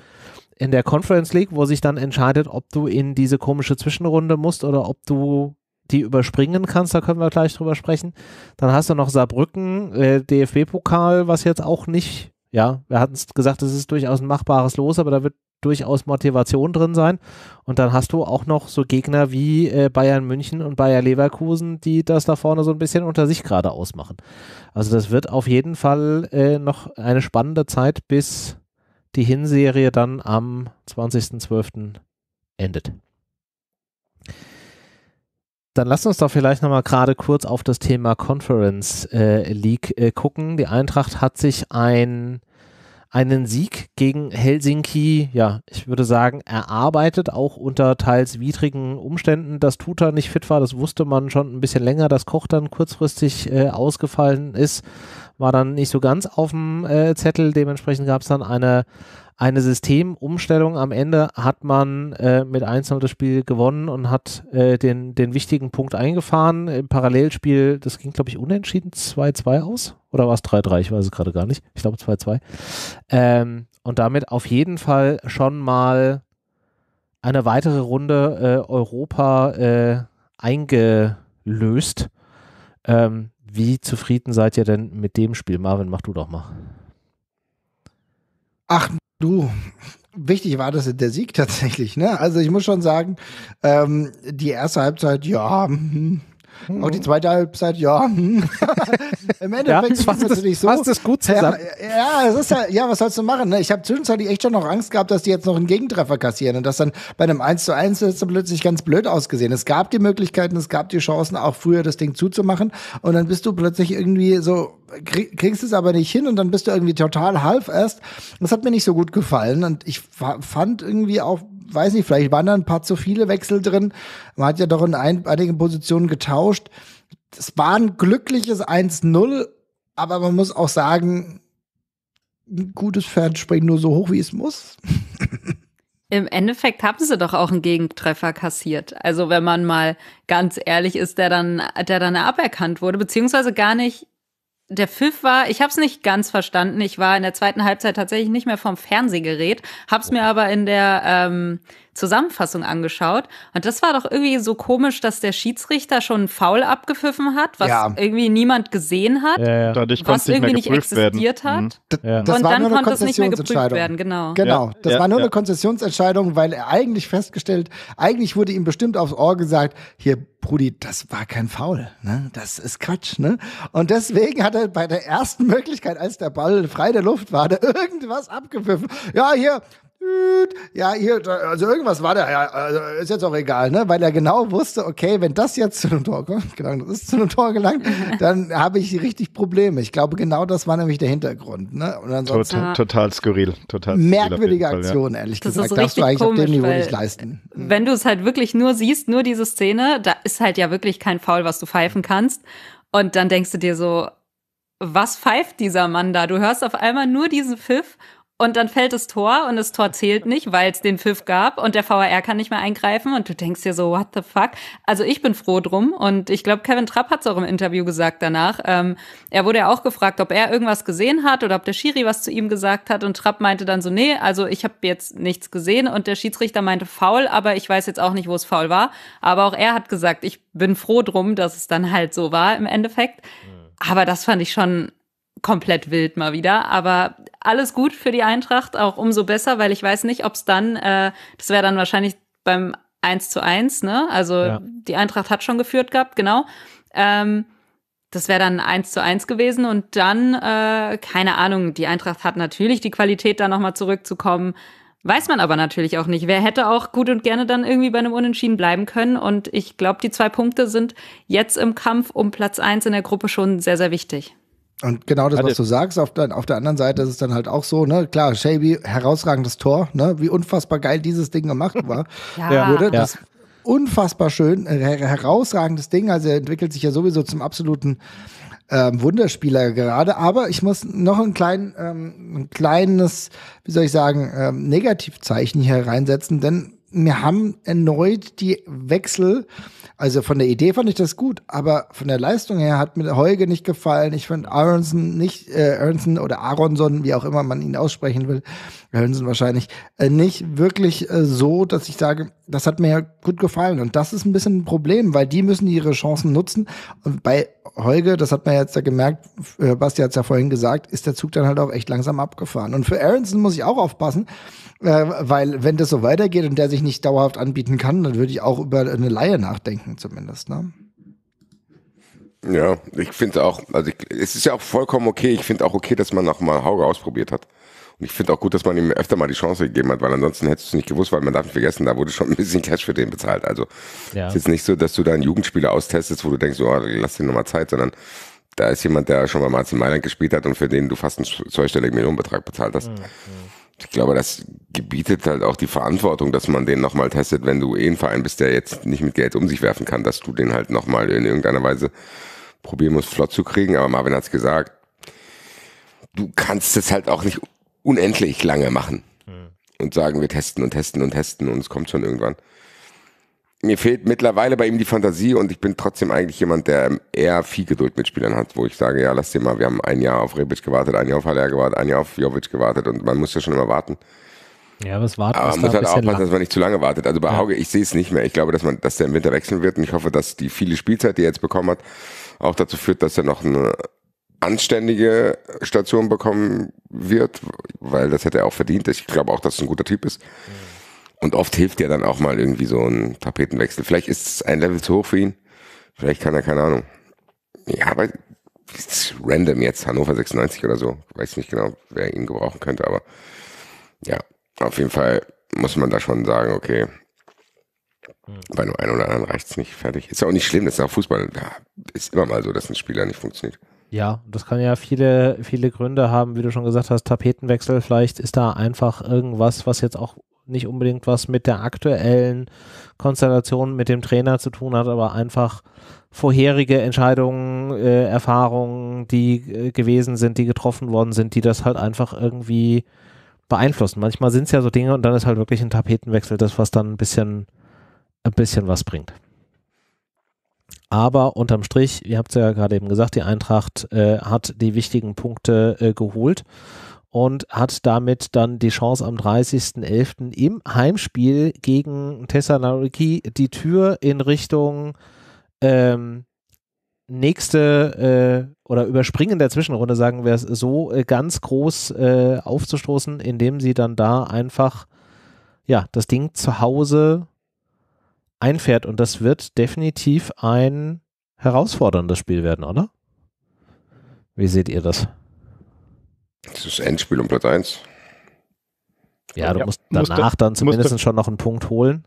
in der Conference League, wo sich dann entscheidet, ob du in diese komische Zwischenrunde musst oder ob du die überspringen kannst, da können wir gleich drüber sprechen. Dann hast du noch Saarbrücken, äh, DFB-Pokal, was jetzt auch nicht, ja, wir hatten es gesagt, es ist durchaus ein machbares Los, aber da wird durchaus Motivation drin sein. Und dann hast du auch noch so Gegner wie äh, Bayern München und Bayer Leverkusen, die das da vorne so ein bisschen unter sich gerade ausmachen. Also das wird auf jeden Fall äh, noch eine spannende Zeit bis die Hinserie dann am 20.12. endet. Dann lasst uns doch vielleicht nochmal gerade kurz auf das Thema Conference äh, League äh, gucken. Die Eintracht hat sich ein, einen Sieg gegen Helsinki, ja, ich würde sagen, erarbeitet, auch unter teils widrigen Umständen. Dass Tuta nicht fit war, das wusste man schon ein bisschen länger, dass Koch dann kurzfristig äh, ausgefallen ist, war dann nicht so ganz auf dem äh, Zettel. Dementsprechend gab es dann eine, eine Systemumstellung. Am Ende hat man äh, mit 1-0 das Spiel gewonnen und hat äh, den, den wichtigen Punkt eingefahren. Im Parallelspiel, das ging, glaube ich, unentschieden 2-2 aus. Oder war es 3-3? Ich weiß es gerade gar nicht. Ich glaube 2-2. Ähm, und damit auf jeden Fall schon mal eine weitere Runde äh, Europa äh, eingelöst. Ähm, wie zufrieden seid ihr denn mit dem Spiel? Marvin, mach du doch mal. Ach du, wichtig war das der Sieg tatsächlich. Ne? Also ich muss schon sagen, ähm, die erste Halbzeit, ja, hm, Mhm. Auch die zweite Halbzeit, ja. Im Endeffekt ja, ist es natürlich so. du das gut zusammen? Ja, ja, es ist ja, ja, was sollst du machen? Ne? Ich habe zwischenzeitlich echt schon noch Angst gehabt, dass die jetzt noch einen Gegentreffer kassieren und dass dann bei einem 1 zu 1 ist dann plötzlich ganz blöd ausgesehen. Es gab die Möglichkeiten, es gab die Chancen, auch früher das Ding zuzumachen und dann bist du plötzlich irgendwie so, kriegst es aber nicht hin und dann bist du irgendwie total half erst. Das hat mir nicht so gut gefallen und ich fand irgendwie auch weiß nicht, vielleicht waren da ein paar zu viele Wechsel drin. Man hat ja doch in ein, einigen Positionen getauscht. Es war ein glückliches 1-0, aber man muss auch sagen, ein gutes Pferd springt nur so hoch, wie es muss. Im Endeffekt haben sie doch auch einen Gegentreffer kassiert. Also wenn man mal ganz ehrlich ist, der dann, der dann aberkannt wurde, beziehungsweise gar nicht der Pfiff war, ich habe es nicht ganz verstanden. Ich war in der zweiten Halbzeit tatsächlich nicht mehr vom Fernsehgerät, habe es mir aber in der ähm, Zusammenfassung angeschaut. Und das war doch irgendwie so komisch, dass der Schiedsrichter schon faul abgepfiffen hat, was ja. irgendwie niemand gesehen hat, ja, ja. Dadurch was irgendwie nicht, nicht existiert werden. hat. Mhm. D ja. Und dann konnte es nicht mehr geprüft werden, genau. Genau, das war nur eine Konzessionsentscheidung, weil er eigentlich festgestellt, eigentlich wurde ihm bestimmt aufs Ohr gesagt, hier Brudi, das war kein Foul, ne? Das ist Quatsch, ne? Und deswegen hat er bei der ersten Möglichkeit, als der Ball frei der Luft war, da irgendwas abgepfiffen. Ja, hier, ja, hier, also irgendwas war da, ja, also ist jetzt auch egal, ne? Weil er genau wusste, okay, wenn das jetzt zu einem Tor kommt, genau, das ist zu einem Tor gelangt, dann habe ich richtig Probleme. Ich glaube, genau das war nämlich der Hintergrund, ne? Und ansonsten total, total skurril, total merkwürdige Fall, Aktion, ja. ehrlich das gesagt. Darfst du eigentlich komisch, auf dem Niveau nicht leisten. Mhm. Wenn du es halt wirklich nur siehst, nur diese Szene, da ist halt ja wirklich kein Foul, was du pfeifen kannst. Und dann denkst du dir so, was pfeift dieser Mann da? Du hörst auf einmal nur diesen Pfiff und dann fällt das Tor und das Tor zählt nicht, weil es den Pfiff gab und der VAR kann nicht mehr eingreifen und du denkst dir so, what the fuck? Also ich bin froh drum und ich glaube, Kevin Trapp hat es auch im Interview gesagt danach. Ähm, er wurde ja auch gefragt, ob er irgendwas gesehen hat oder ob der Schiri was zu ihm gesagt hat und Trapp meinte dann so, nee, also ich habe jetzt nichts gesehen und der Schiedsrichter meinte faul, aber ich weiß jetzt auch nicht, wo es faul war. Aber auch er hat gesagt, ich bin froh drum, dass es dann halt so war im Endeffekt. Mhm. Aber das fand ich schon komplett wild mal wieder. Aber alles gut für die Eintracht, auch umso besser, weil ich weiß nicht, ob es dann, äh, das wäre dann wahrscheinlich beim 1 zu 1, ne? Also ja. die Eintracht hat schon geführt gehabt, genau. Ähm, das wäre dann 1 zu 1 gewesen und dann, äh, keine Ahnung, die Eintracht hat natürlich die Qualität, da nochmal zurückzukommen. Weiß man aber natürlich auch nicht. Wer hätte auch gut und gerne dann irgendwie bei einem Unentschieden bleiben können? Und ich glaube, die zwei Punkte sind jetzt im Kampf um Platz 1 in der Gruppe schon sehr, sehr wichtig. Und genau das, was du sagst, auf der, auf der anderen Seite ist es dann halt auch so, ne, klar, Shelby, herausragendes Tor, ne, wie unfassbar geil dieses Ding gemacht war. ja. Wurde, das, unfassbar schön, äh, herausragendes Ding. Also er entwickelt sich ja sowieso zum absoluten ähm, Wunderspieler gerade. Aber ich muss noch ein, klein, ähm, ein kleines, wie soll ich sagen, ähm, Negativzeichen hier reinsetzen, denn wir haben erneut die Wechsel. Also von der Idee fand ich das gut, aber von der Leistung her hat mir Heuge nicht gefallen. Ich fand Aronson nicht, äh, Aronson oder Aronson, wie auch immer man ihn aussprechen will, Aronson wahrscheinlich, äh, nicht wirklich äh, so, dass ich sage, das hat mir ja gut gefallen. Und das ist ein bisschen ein Problem, weil die müssen ihre Chancen nutzen. Und bei Holge, das hat man jetzt ja gemerkt, äh, Basti hat es ja vorhin gesagt, ist der Zug dann halt auch echt langsam abgefahren. Und für Aronson muss ich auch aufpassen, äh, weil wenn das so weitergeht und der sich nicht dauerhaft anbieten kann, dann würde ich auch über eine Laie nachdenken zumindest. Ne? Ja, ich finde auch, also ich, es ist ja auch vollkommen okay. Ich finde auch okay, dass man nochmal Hauge ausprobiert hat. Ich finde auch gut, dass man ihm öfter mal die Chance gegeben hat, weil ansonsten hättest du es nicht gewusst, weil man darf nicht vergessen, da wurde schon ein bisschen Cash für den bezahlt. Also ja. ist jetzt nicht so, dass du deinen Jugendspieler austestest, wo du denkst, oh, lass dir nochmal Zeit, sondern da ist jemand, der schon mal AC Mailand gespielt hat und für den du fast einen zweistelligen Millionenbetrag bezahlt hast. Mhm. Ich glaube, das gebietet halt auch die Verantwortung, dass man den nochmal testet, wenn du eh ein Verein bist, der jetzt nicht mit Geld um sich werfen kann, dass du den halt nochmal in irgendeiner Weise probieren musst, flott zu kriegen. Aber Marvin hat's gesagt, du kannst es halt auch nicht unendlich lange machen hm. und sagen, wir testen und testen und testen und es kommt schon irgendwann. Mir fehlt mittlerweile bei ihm die Fantasie und ich bin trotzdem eigentlich jemand, der eher viel Geduld mit Spielern hat, wo ich sage, ja, lass dir mal, wir haben ein Jahr auf Rebic gewartet, ein Jahr auf Haller gewartet, ein Jahr auf Jovic gewartet und man muss ja schon immer warten. Ja, aber es warten Aber man muss halt aufpassen, lang. dass man nicht zu lange wartet. Also bei ja. Hauge, ich sehe es nicht mehr. Ich glaube, dass man, dass der im Winter wechseln wird und ich hoffe, dass die viele Spielzeit, die er jetzt bekommen hat, auch dazu führt, dass er noch eine anständige Station bekommen wird, weil das hätte er auch verdient. Ich glaube auch, dass es ein guter Typ ist. Und oft hilft ja dann auch mal irgendwie so ein Tapetenwechsel. Vielleicht ist es ein Level zu hoch für ihn. Vielleicht kann er, keine Ahnung. Ja, aber ist random jetzt, Hannover 96 oder so. weiß nicht genau, wer ihn gebrauchen könnte, aber ja, auf jeden Fall muss man da schon sagen, okay, hm. bei nur einem oder anderen reicht es nicht, fertig. Ist ja auch nicht schlimm, das ist auch Fußball. Ja, ist immer mal so, dass ein Spieler nicht funktioniert. Ja, das kann ja viele, viele Gründe haben, wie du schon gesagt hast, Tapetenwechsel, vielleicht ist da einfach irgendwas, was jetzt auch nicht unbedingt was mit der aktuellen Konstellation mit dem Trainer zu tun hat, aber einfach vorherige Entscheidungen, äh, Erfahrungen, die äh, gewesen sind, die getroffen worden sind, die das halt einfach irgendwie beeinflussen. Manchmal sind es ja so Dinge und dann ist halt wirklich ein Tapetenwechsel das, was dann ein bisschen, ein bisschen was bringt. Aber unterm Strich, ihr habt es ja gerade eben gesagt, die Eintracht äh, hat die wichtigen Punkte äh, geholt und hat damit dann die Chance am 30.11. im Heimspiel gegen Thessaloniki die Tür in Richtung ähm, nächste äh, oder Überspringen der Zwischenrunde, sagen wir es so, äh, ganz groß äh, aufzustoßen, indem sie dann da einfach ja, das Ding zu Hause einfährt. Und das wird definitiv ein herausforderndes Spiel werden, oder? Wie seht ihr das? Das ist Endspiel um Platz 1. Ja, du ja, musst danach musste, dann zumindest musste. schon noch einen Punkt holen.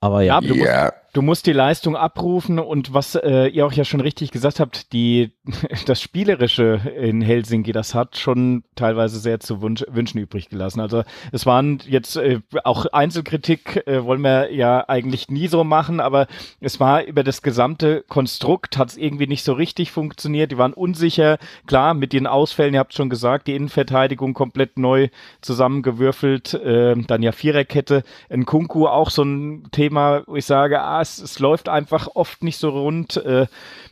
Aber ja. Ja, du, musst, ja. Du musst die Leistung abrufen und was äh, ihr auch ja schon richtig gesagt habt, die, das Spielerische in Helsinki, das hat schon teilweise sehr zu wünsch, wünschen übrig gelassen. Also es waren jetzt äh, auch Einzelkritik, äh, wollen wir ja eigentlich nie so machen, aber es war über das gesamte Konstrukt, hat es irgendwie nicht so richtig funktioniert. Die waren unsicher, klar, mit den Ausfällen, ihr habt schon gesagt, die Innenverteidigung komplett neu zusammengewürfelt, äh, dann ja Viererkette, in Kunku auch so ein Thema, wo ich sage, ah, es, es läuft einfach oft nicht so rund, äh,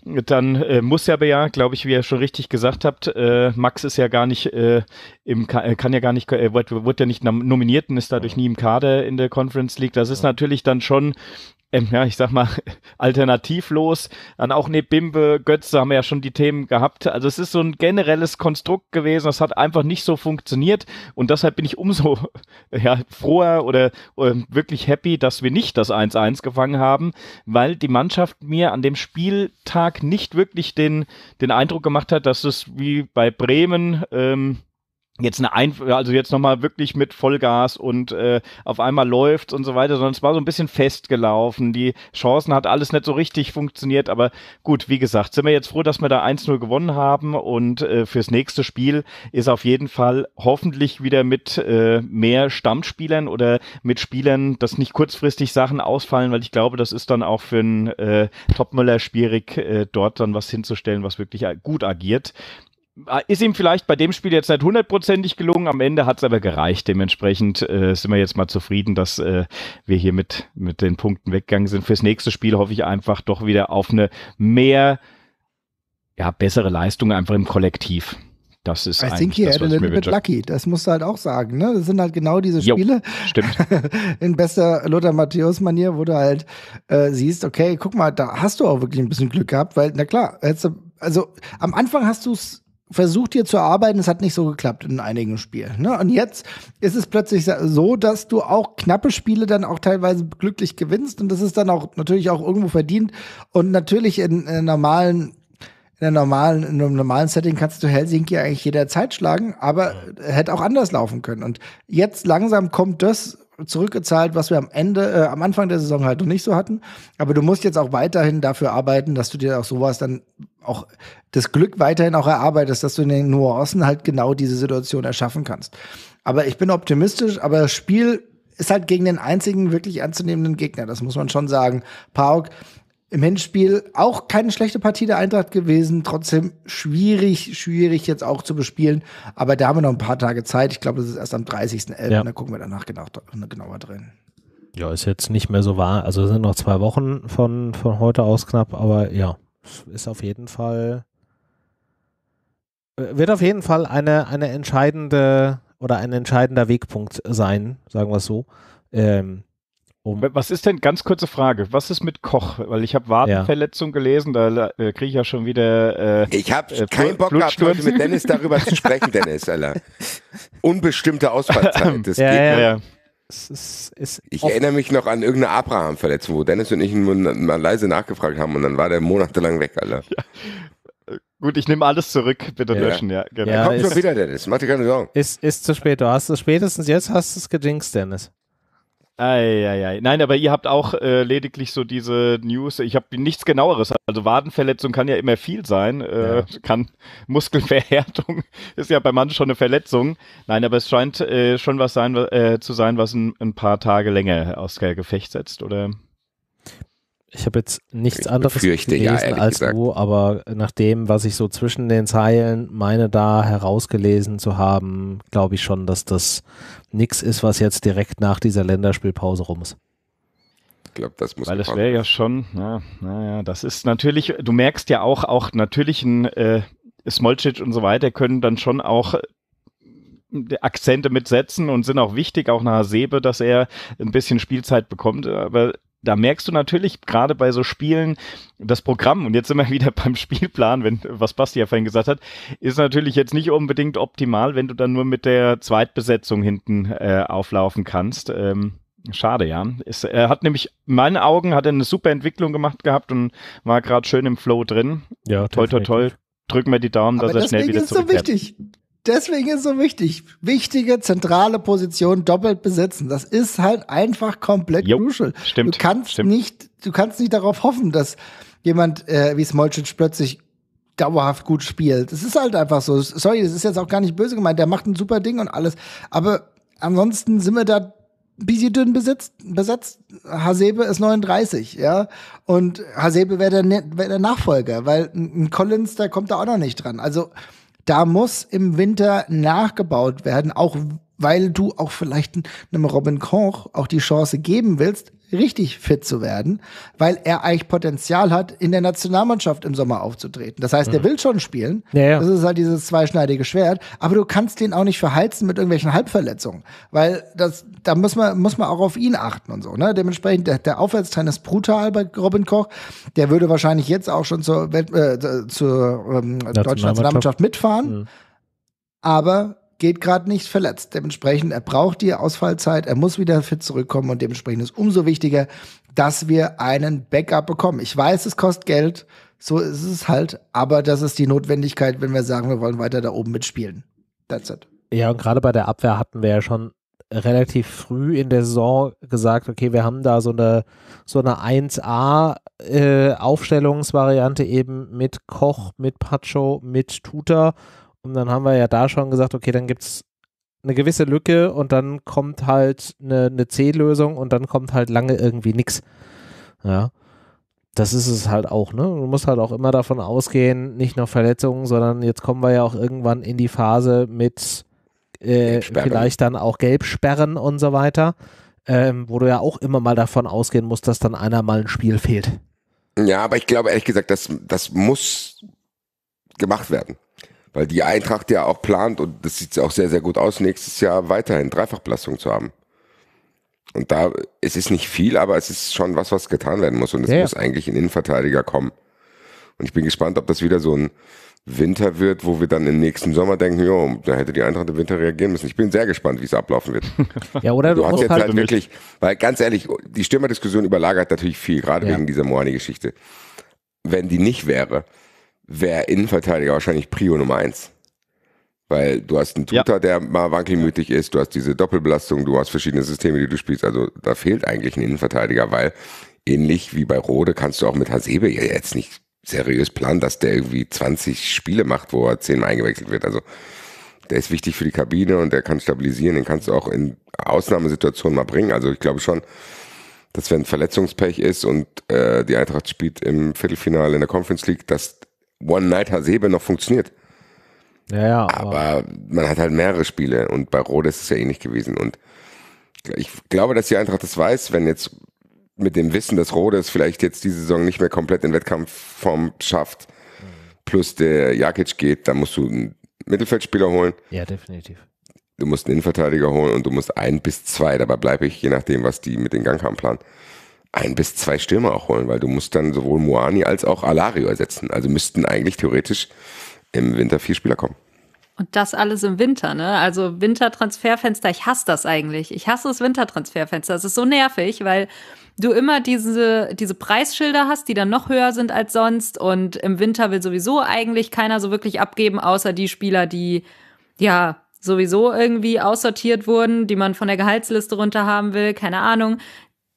dann äh, muss ja, ja glaube ich, wie ihr schon richtig gesagt habt, äh, Max ist ja gar nicht äh, im, kann ja gar nicht, äh, wurde, wurde ja nicht nominiert und ist dadurch nie im Kader in der Conference League. Das ist natürlich dann schon ähm, ja, ich sag mal, alternativlos. Dann auch Nebimbe, Götze haben wir ja schon die Themen gehabt. Also es ist so ein generelles Konstrukt gewesen, das hat einfach nicht so funktioniert und deshalb bin ich umso ja, froher oder ähm, wirklich happy, dass wir nicht das 1-1 gefangen haben, weil die Mannschaft mir an dem Spieltag nicht wirklich den, den Eindruck gemacht hat, dass es wie bei Bremen ähm, jetzt eine Einf also jetzt nochmal wirklich mit Vollgas und äh, auf einmal läuft und so weiter, sondern es war so ein bisschen festgelaufen. Die Chancen hat alles nicht so richtig funktioniert, aber gut, wie gesagt, sind wir jetzt froh, dass wir da 1-0 gewonnen haben und äh, fürs nächste Spiel ist auf jeden Fall hoffentlich wieder mit äh, mehr Stammspielern oder mit Spielern, dass nicht kurzfristig Sachen ausfallen, weil ich glaube, das ist dann auch für einen äh, Topmüller schwierig, äh, dort dann was hinzustellen, was wirklich gut agiert. Äh, ist ihm vielleicht bei dem Spiel jetzt nicht hundertprozentig gelungen, am Ende hat es aber gereicht. Dementsprechend äh, sind wir jetzt mal zufrieden, dass äh, wir hier mit, mit den Punkten weggegangen sind. Fürs nächste Spiel hoffe ich einfach doch wieder auf eine mehr, ja, bessere Leistung einfach im Kollektiv. Das ist I think he das, had a little bit lucky. Das musst du halt auch sagen. Ne? Das sind halt genau diese Spiele. Jo, stimmt. In bester Lothar Matthäus-Manier, wo du halt äh, siehst, okay, guck mal, da hast du auch wirklich ein bisschen Glück gehabt, weil, na klar, du, also am Anfang hast du es versucht hier zu arbeiten, es hat nicht so geklappt in einigen Spielen. Ne? Und jetzt ist es plötzlich so, dass du auch knappe Spiele dann auch teilweise glücklich gewinnst und das ist dann auch natürlich auch irgendwo verdient und natürlich in, in normalen in, der normalen, in einem normalen Setting kannst du Helsinki eigentlich jederzeit schlagen, aber hätte auch anders laufen können. Und jetzt langsam kommt das zurückgezahlt, was wir am Ende, äh, am Anfang der Saison halt noch nicht so hatten. Aber du musst jetzt auch weiterhin dafür arbeiten, dass du dir auch sowas dann auch das Glück weiterhin auch erarbeitest, dass du in den Nuancen halt genau diese Situation erschaffen kannst. Aber ich bin optimistisch, aber das Spiel ist halt gegen den einzigen wirklich anzunehmenden Gegner. Das muss man schon sagen. Park im Hinspiel auch keine schlechte Partie der Eintracht gewesen. Trotzdem schwierig, schwierig jetzt auch zu bespielen. Aber da haben wir noch ein paar Tage Zeit. Ich glaube, das ist erst am 30.11. Ja. Da gucken wir danach genau, genauer drin. Ja, ist jetzt nicht mehr so wahr. Also es sind noch zwei Wochen von, von heute aus knapp, aber ja, ist auf jeden Fall, äh, wird auf jeden Fall eine, eine entscheidende oder ein entscheidender Wegpunkt sein, sagen wir es so. Ähm, um. Was ist denn, ganz kurze Frage, was ist mit Koch? Weil ich habe Wadenverletzung ja. gelesen, da äh, kriege ich ja schon wieder. Äh, ich habe äh, keinen Bock gehabt, heute mit Dennis darüber zu sprechen, Dennis, Alter. Unbestimmte Ausfallzeit. Das ja, geht ja, ja. Es ist, es ich erinnere mich noch an irgendeine Abraham-Verletzung, wo Dennis und ich mal leise nachgefragt haben und dann war der monatelang weg, Alter. Ja. Gut, ich nehme alles zurück, bitte ja. löschen, ja. Genau. Ja, kommt schon wieder, Dennis, mach dir keine Sorgen. Ist, ist zu spät, du hast es spätestens jetzt hast du es gedingst, Dennis. Eieiei. Nein, aber ihr habt auch äh, lediglich so diese News. Ich habe nichts genaueres. Also Wadenverletzung kann ja immer viel sein. Äh, ja. Kann Muskelverhärtung ist ja bei manchen schon eine Verletzung. Nein, aber es scheint äh, schon was sein, äh, zu sein, was ein, ein, paar Tage länger aus der Gefecht setzt, oder? ich habe jetzt nichts anderes gelesen ja, als gesagt. du, aber nach dem, was ich so zwischen den Zeilen meine, da herausgelesen zu haben, glaube ich schon, dass das nichts ist, was jetzt direkt nach dieser Länderspielpause rum ist. Ich glaube, das muss Weil das wäre ja schon, ja, naja, das ist natürlich, du merkst ja auch, auch natürlich ein äh, Smolcic und so weiter können dann schon auch äh, Akzente mitsetzen und sind auch wichtig, auch nach Sebe, dass er ein bisschen Spielzeit bekommt. Aber da merkst du natürlich gerade bei so Spielen das Programm und jetzt immer wieder beim Spielplan, wenn was Basti ja vorhin gesagt hat, ist natürlich jetzt nicht unbedingt optimal, wenn du dann nur mit der Zweitbesetzung hinten äh, auflaufen kannst. Ähm, schade, ja. Es, er äh, hat nämlich in meinen Augen hat er eine super Entwicklung gemacht gehabt und war gerade schön im Flow drin. Ja, toll, toll, toll. Drück mir die Daumen, Aber dass er schnell wieder zurückkehrt. So wichtig. Deswegen ist es so wichtig. Wichtige zentrale Position doppelt besetzen. Das ist halt einfach komplett jo, crucial. Stimmt. Du kannst stimmt. nicht, du kannst nicht darauf hoffen, dass jemand äh, wie Smolcic plötzlich dauerhaft gut spielt. Es ist halt einfach so. Sorry, das ist jetzt auch gar nicht böse gemeint. Der macht ein super Ding und alles. Aber ansonsten sind wir da ein bisschen dünn besetzt. besetzt. Hasebe ist 39, ja. Und Hasebe wäre der, ne, wär der Nachfolger, weil ein Collins, der kommt da auch noch nicht dran. Also, da muss im Winter nachgebaut werden, auch weil du auch vielleicht einem Robin Koch auch die Chance geben willst, richtig fit zu werden, weil er eigentlich Potenzial hat, in der Nationalmannschaft im Sommer aufzutreten. Das heißt, mhm. der will schon spielen. Ja, ja. Das ist halt dieses zweischneidige Schwert. Aber du kannst den auch nicht verheizen mit irgendwelchen Halbverletzungen, weil das, da muss man, muss man auch auf ihn achten und so. Ne? Dementsprechend, der, der Aufwärtstrend ist brutal bei Robin Koch. Der würde wahrscheinlich jetzt auch schon zur, Welt, äh, zur ähm, deutschen Nationalmannschaft mitfahren. Mhm. Aber geht gerade nicht verletzt. Dementsprechend, er braucht die Ausfallzeit, er muss wieder fit zurückkommen und dementsprechend ist umso wichtiger, dass wir einen Backup bekommen. Ich weiß, es kostet Geld, so ist es halt, aber das ist die Notwendigkeit, wenn wir sagen, wir wollen weiter da oben mitspielen. That's it. Ja, und gerade bei der Abwehr hatten wir ja schon relativ früh in der Saison gesagt, okay, wir haben da so eine, so eine 1A äh, Aufstellungsvariante eben mit Koch, mit Pacho, mit Tuta und dann haben wir ja da schon gesagt, okay, dann gibt es eine gewisse Lücke und dann kommt halt eine, eine C-Lösung und dann kommt halt lange irgendwie nichts. Ja. Das ist es halt auch, ne? Du musst halt auch immer davon ausgehen, nicht nur Verletzungen, sondern jetzt kommen wir ja auch irgendwann in die Phase mit äh, vielleicht dann auch Gelbsperren und so weiter, ähm, wo du ja auch immer mal davon ausgehen musst, dass dann einer mal ein Spiel fehlt. Ja, aber ich glaube ehrlich gesagt, das, das muss gemacht werden. Weil die Eintracht ja auch plant, und das sieht auch sehr, sehr gut aus, nächstes Jahr weiterhin Dreifachbelastung zu haben. Und da, es ist nicht viel, aber es ist schon was, was getan werden muss. Und es ja, ja. muss eigentlich ein Innenverteidiger kommen. Und ich bin gespannt, ob das wieder so ein Winter wird, wo wir dann im nächsten Sommer denken, jo, da hätte die Eintracht im Winter reagieren müssen. Ich bin sehr gespannt, wie es ablaufen wird. ja, oder du, du hast jetzt halt damit. Halt wirklich, weil ganz ehrlich, die Stürmerdiskussion überlagert natürlich viel, gerade ja. wegen dieser Moani-Geschichte. Wenn die nicht wäre, wäre Innenverteidiger wahrscheinlich Prio Nummer eins. Weil du hast einen Tutor, ja. der mal wankelmütig ist, du hast diese Doppelbelastung, du hast verschiedene Systeme, die du spielst. Also da fehlt eigentlich ein Innenverteidiger, weil ähnlich wie bei Rode kannst du auch mit Hasebe ja jetzt nicht seriös planen, dass der irgendwie 20 Spiele macht, wo er zehnmal eingewechselt wird. Also der ist wichtig für die Kabine und der kann stabilisieren, den kannst du auch in Ausnahmesituationen mal bringen. Also ich glaube schon, dass wenn Verletzungspech ist und äh, die Eintracht spielt im Viertelfinale in der Conference League, dass one night hasebe noch funktioniert. Ja, ja. Aber, aber, man hat halt mehrere Spiele und bei Rode ist es ja ähnlich eh gewesen. Und ich glaube, dass die Eintracht das weiß, wenn jetzt mit dem Wissen, dass Rode es vielleicht jetzt diese Saison nicht mehr komplett in Wettkampfform schafft, mhm. plus der Jakic geht, dann musst du einen Mittelfeldspieler holen. Ja, definitiv. Du musst einen Innenverteidiger holen und du musst ein bis zwei, dabei bleibe ich, je nachdem, was die mit den Gang haben, planen ein bis zwei Stürmer auch holen, weil du musst dann sowohl Moani als auch Alario ersetzen. Also müssten eigentlich theoretisch im Winter vier Spieler kommen. Und das alles im Winter, ne? Also Wintertransferfenster, ich hasse das eigentlich. Ich hasse das Wintertransferfenster. Das ist so nervig, weil du immer diese, diese Preisschilder hast, die dann noch höher sind als sonst. Und im Winter will sowieso eigentlich keiner so wirklich abgeben, außer die Spieler, die ja sowieso irgendwie aussortiert wurden, die man von der Gehaltsliste runter haben will, keine Ahnung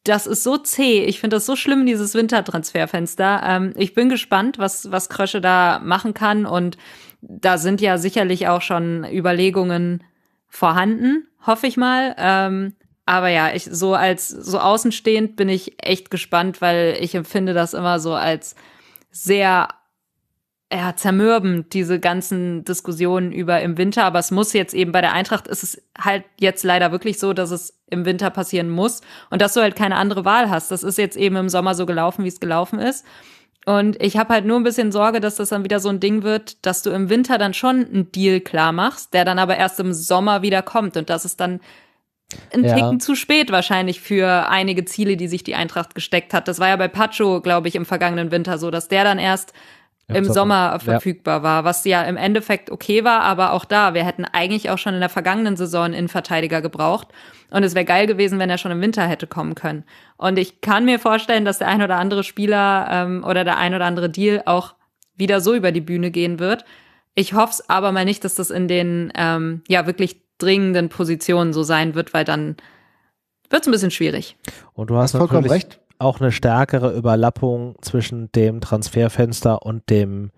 das ist so zäh. Ich finde das so schlimm, dieses Wintertransferfenster. Ähm, ich bin gespannt, was, was Krösche da machen kann. Und da sind ja sicherlich auch schon Überlegungen vorhanden, hoffe ich mal. Ähm, aber ja, ich, so als so außenstehend bin ich echt gespannt, weil ich empfinde das immer so als sehr ja, zermürbend, diese ganzen Diskussionen über im Winter. Aber es muss jetzt eben bei der Eintracht ist es halt jetzt leider wirklich so, dass es im Winter passieren muss und dass du halt keine andere Wahl hast. Das ist jetzt eben im Sommer so gelaufen, wie es gelaufen ist. Und ich habe halt nur ein bisschen Sorge, dass das dann wieder so ein Ding wird, dass du im Winter dann schon einen Deal klar machst, der dann aber erst im Sommer wieder kommt. Und das ist dann ein ja. Ticken zu spät wahrscheinlich für einige Ziele, die sich die Eintracht gesteckt hat. Das war ja bei Pacho, glaube ich, im vergangenen Winter so, dass der dann erst im Sommer ja. verfügbar war, was ja im Endeffekt okay war, aber auch da, wir hätten eigentlich auch schon in der vergangenen Saison Innenverteidiger gebraucht und es wäre geil gewesen, wenn er schon im Winter hätte kommen können. Und ich kann mir vorstellen, dass der ein oder andere Spieler ähm, oder der ein oder andere Deal auch wieder so über die Bühne gehen wird. Ich hoffe es aber mal nicht, dass das in den ähm, ja wirklich dringenden Positionen so sein wird, weil dann wird es ein bisschen schwierig. Und du hast, hast vollkommen recht auch eine stärkere Überlappung zwischen dem Transferfenster und dem,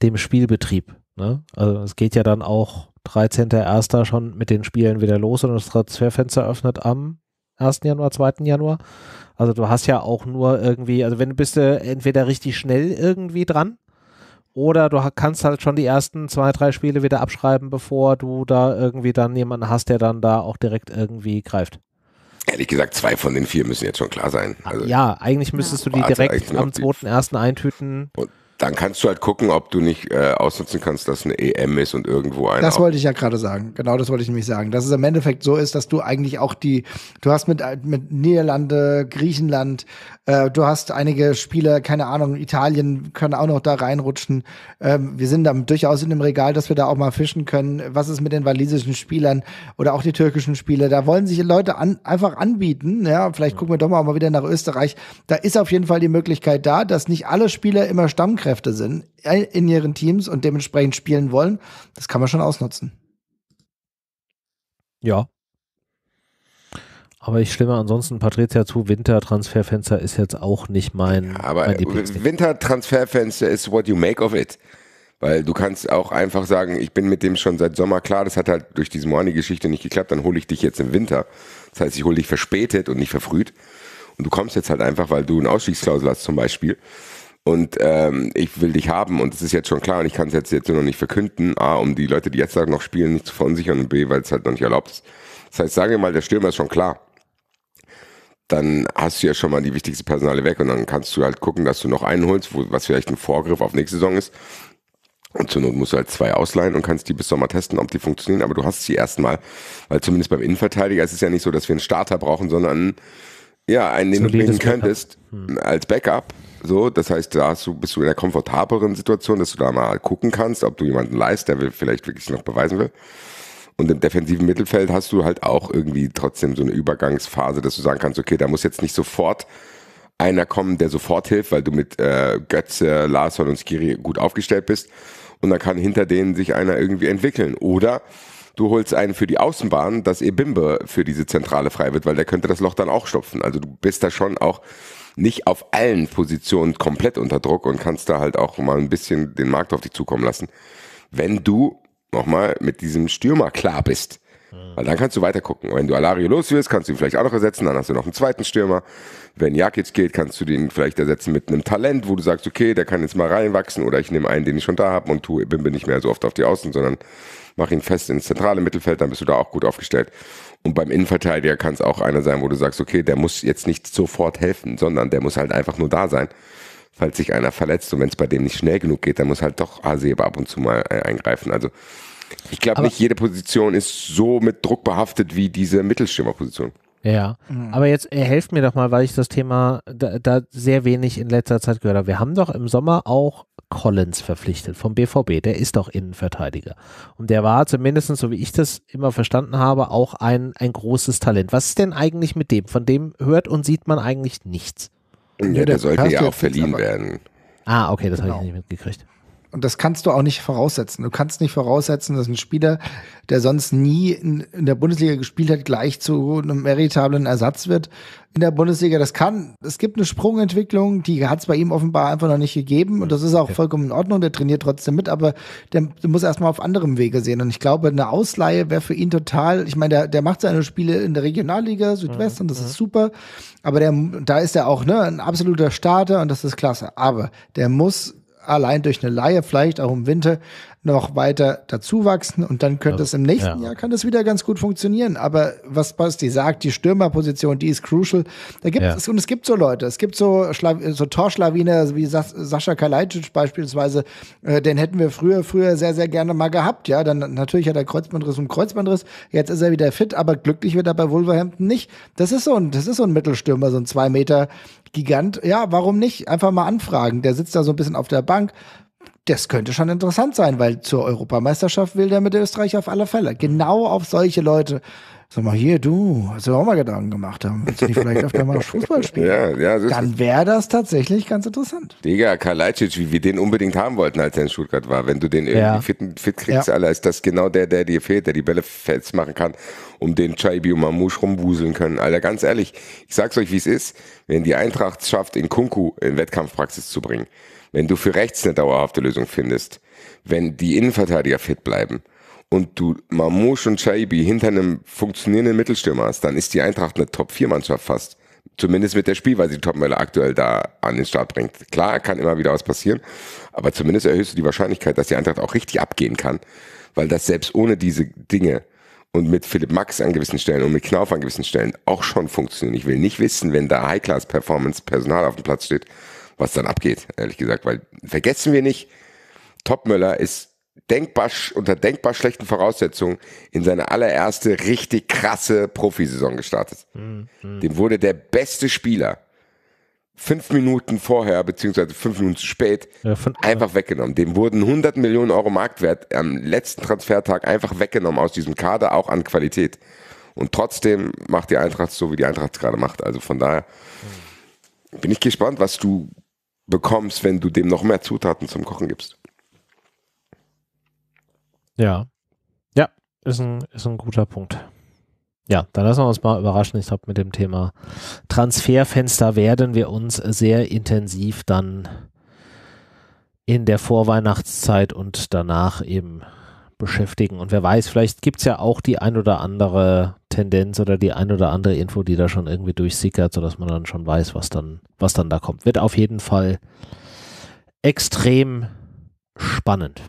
dem Spielbetrieb. Ne? Also es geht ja dann auch 13.01. schon mit den Spielen wieder los und das Transferfenster öffnet am 1. Januar, 2. Januar. Also du hast ja auch nur irgendwie, also wenn du bist du äh, entweder richtig schnell irgendwie dran oder du kannst halt schon die ersten zwei, drei Spiele wieder abschreiben, bevor du da irgendwie dann jemanden hast, der dann da auch direkt irgendwie greift. Ehrlich gesagt, zwei von den vier müssen jetzt schon klar sein. Also ja, eigentlich müsstest du die direkt am 2.1. eintüten. Und dann kannst du halt gucken, ob du nicht äh, ausnutzen kannst, dass eine EM ist und irgendwo ein. Das wollte ich ja gerade sagen. Genau, das wollte ich nämlich sagen. Dass es im Endeffekt so ist, dass du eigentlich auch die, du hast mit, mit Niederlande, Griechenland, äh, du hast einige Spieler, keine Ahnung, Italien können auch noch da reinrutschen. Ähm, wir sind da durchaus in dem Regal, dass wir da auch mal fischen können. Was ist mit den walisischen Spielern oder auch die türkischen Spieler? Da wollen sich Leute an, einfach anbieten. Ja, vielleicht gucken wir doch mal, mal wieder nach Österreich. Da ist auf jeden Fall die Möglichkeit da, dass nicht alle Spieler immer Stammkräfte Führungskräfte sind in ihren Teams und dementsprechend spielen wollen, das kann man schon ausnutzen. Ja. Aber ich stimme ansonsten Patricia zu, Wintertransferfenster ist jetzt auch nicht mein. Ja, aber Wintertransferfenster ist what you make of it. Weil du kannst auch einfach sagen, ich bin mit dem schon seit Sommer klar, das hat halt durch diese Moani-Geschichte nicht geklappt, dann hole ich dich jetzt im Winter. Das heißt, ich hole dich verspätet und nicht verfrüht. Und du kommst jetzt halt einfach, weil du eine Ausstiegsklausel hast zum Beispiel und ähm, ich will dich haben und das ist jetzt schon klar und ich kann es jetzt, jetzt noch nicht verkünden. A, um die Leute, die jetzt da noch spielen, nicht zu verunsichern und B, weil es halt noch nicht erlaubt ist. Das heißt, sagen wir mal, der Stürmer ist schon klar. Dann hast du ja schon mal die wichtigste Personale weg und dann kannst du halt gucken, dass du noch einen holst, wo, was vielleicht ein Vorgriff auf nächste Saison ist. Und zur Not musst du halt zwei ausleihen und kannst die bis Sommer testen, ob die funktionieren. Aber du hast sie erstmal, weil zumindest beim Innenverteidiger ist es ja nicht so, dass wir einen Starter brauchen, sondern ja, einen, den du bringen könntest Backup. Hm. als Backup. So, das heißt, da hast du, bist du in der komfortableren Situation, dass du da mal gucken kannst, ob du jemanden leist, der will vielleicht wirklich noch beweisen will. Und im defensiven Mittelfeld hast du halt auch irgendwie trotzdem so eine Übergangsphase, dass du sagen kannst, okay, da muss jetzt nicht sofort einer kommen, der sofort hilft, weil du mit äh, Götze, Larsson und Skiri gut aufgestellt bist. Und dann kann hinter denen sich einer irgendwie entwickeln. Oder du holst einen für die Außenbahn, dass Ebimbe für diese Zentrale frei wird, weil der könnte das Loch dann auch stopfen. Also du bist da schon auch nicht auf allen Positionen komplett unter Druck und kannst da halt auch mal ein bisschen den Markt auf dich zukommen lassen. Wenn du nochmal mit diesem Stürmer klar bist, hm. weil dann kannst du weiter gucken. Wenn du Alario los wirst, kannst du ihn vielleicht auch noch ersetzen, dann hast du noch einen zweiten Stürmer. Wenn Jakic geht, kannst du den vielleicht ersetzen mit einem Talent, wo du sagst, okay, der kann jetzt mal reinwachsen oder ich nehme einen, den ich schon da habe und tue, bin, bin nicht mehr so oft auf die Außen, sondern mach ihn fest ins zentrale Mittelfeld, dann bist du da auch gut aufgestellt. Und beim Innenverteidiger kann es auch einer sein, wo du sagst, okay, der muss jetzt nicht sofort helfen, sondern der muss halt einfach nur da sein, falls sich einer verletzt. Und wenn es bei dem nicht schnell genug geht, dann muss halt doch Aseba ab und zu mal äh, eingreifen. Also ich glaube nicht, jede Position ist so mit Druck behaftet wie diese Mittelstürmerposition. Ja, mhm. aber jetzt äh, helft mir doch mal, weil ich das Thema da, da, sehr wenig in letzter Zeit gehört habe. Wir haben doch im Sommer auch Collins verpflichtet vom BVB. Der ist doch Innenverteidiger. Und der war zumindest, so wie ich das immer verstanden habe, auch ein, ein großes Talent. Was ist denn eigentlich mit dem? Von dem hört und sieht man eigentlich nichts. Ja, der, der sollte ja auch verliehen werden. Ah, okay, das genau. habe ich nicht mitgekriegt. Und das kannst du auch nicht voraussetzen. Du kannst nicht voraussetzen, dass ein Spieler, der sonst nie in, in der Bundesliga gespielt hat, gleich zu einem meritablen Ersatz wird in der Bundesliga. Das kann, es gibt eine Sprungentwicklung, die hat es bei ihm offenbar einfach noch nicht gegeben. Und das ist auch vollkommen in Ordnung. Der trainiert trotzdem mit, aber der, der muss erstmal auf anderem Wege sehen. Und ich glaube, eine Ausleihe wäre für ihn total, ich meine, der, der macht seine Spiele in der Regionalliga Südwest mhm. und das ist mhm. super. Aber der, da ist er auch ne, ein absoluter Starter und das ist klasse. Aber der muss allein durch eine Laie vielleicht auch im Winter noch weiter dazu wachsen und dann könnte also, es im nächsten ja. Jahr kann das wieder ganz gut funktionieren. Aber was Basti sagt, die Stürmerposition, die ist crucial. Da gibt ja. es und es gibt so Leute, es gibt so, so Torschlawiner wie Sascha Kalajdzic beispielsweise, äh, den hätten wir früher früher sehr sehr gerne mal gehabt. Ja, dann natürlich hat er Kreuzbandriss und Kreuzbandriss. Jetzt ist er wieder fit, aber glücklich wird er bei Wolverhampton nicht. Das ist so ein das ist so ein Mittelstürmer, so ein zwei Meter Gigant. Ja, warum nicht? Einfach mal anfragen. Der sitzt da so ein bisschen auf der Bank, das könnte schon interessant sein, weil zur Europameisterschaft will der mit Österreich auf alle Fälle. Genau auf solche Leute. Sag mal, hier, du, hast du auch mal Gedanken gemacht haben. Willst du nicht vielleicht öfter mal Fußball spielen? Ja, ja, Dann wäre das tatsächlich ganz interessant. Digga, Kalajdzic, wie wir den unbedingt haben wollten, als er in Stuttgart war. Wenn du den irgendwie ja. fit, fit kriegst, ja. Alter, ist das genau der, der dir fehlt, der die Bälle festmachen kann, um den Chaibi und Mamouche rumwuseln können. Alter, ganz ehrlich, ich sag's euch, wie es ist, wenn die Eintracht schafft, in Kunku in Wettkampfpraxis zu bringen wenn du für rechts eine dauerhafte Lösung findest, wenn die Innenverteidiger fit bleiben und du Mamouche und Chaibi hinter einem funktionierenden Mittelstürmer hast, dann ist die Eintracht eine Top-4-Mannschaft fast. Zumindest mit der Spielweise, die Topmöller aktuell da an den Start bringt. Klar, kann immer wieder was passieren, aber zumindest erhöhst du die Wahrscheinlichkeit, dass die Eintracht auch richtig abgehen kann, weil das selbst ohne diese Dinge und mit Philipp Max an gewissen Stellen und mit Knauf an gewissen Stellen auch schon funktioniert. Ich will nicht wissen, wenn da High-Class-Performance-Personal auf dem Platz steht, was dann abgeht, ehrlich gesagt. Weil vergessen wir nicht, Topmöller ist denkbar, unter denkbar schlechten Voraussetzungen in seine allererste richtig krasse Profisaison gestartet. Mhm. Dem wurde der beste Spieler fünf Minuten vorher, beziehungsweise fünf Minuten zu spät, ja, von, einfach ja. weggenommen. Dem wurden 100 Millionen Euro Marktwert am letzten Transfertag einfach weggenommen aus diesem Kader, auch an Qualität. Und trotzdem macht die Eintracht so, wie die Eintracht gerade macht. Also von daher mhm. bin ich gespannt, was du bekommst, wenn du dem noch mehr Zutaten zum Kochen gibst. Ja. Ja, ist ein, ist ein guter Punkt. Ja, dann lassen wir uns mal überraschen. Ich glaube, mit dem Thema Transferfenster werden wir uns sehr intensiv dann in der Vorweihnachtszeit und danach eben beschäftigen. Und wer weiß, vielleicht gibt es ja auch die ein oder andere Tendenz oder die ein oder andere Info, die da schon irgendwie durchsickert, sodass man dann schon weiß, was dann, was dann da kommt. Wird auf jeden Fall extrem spannend.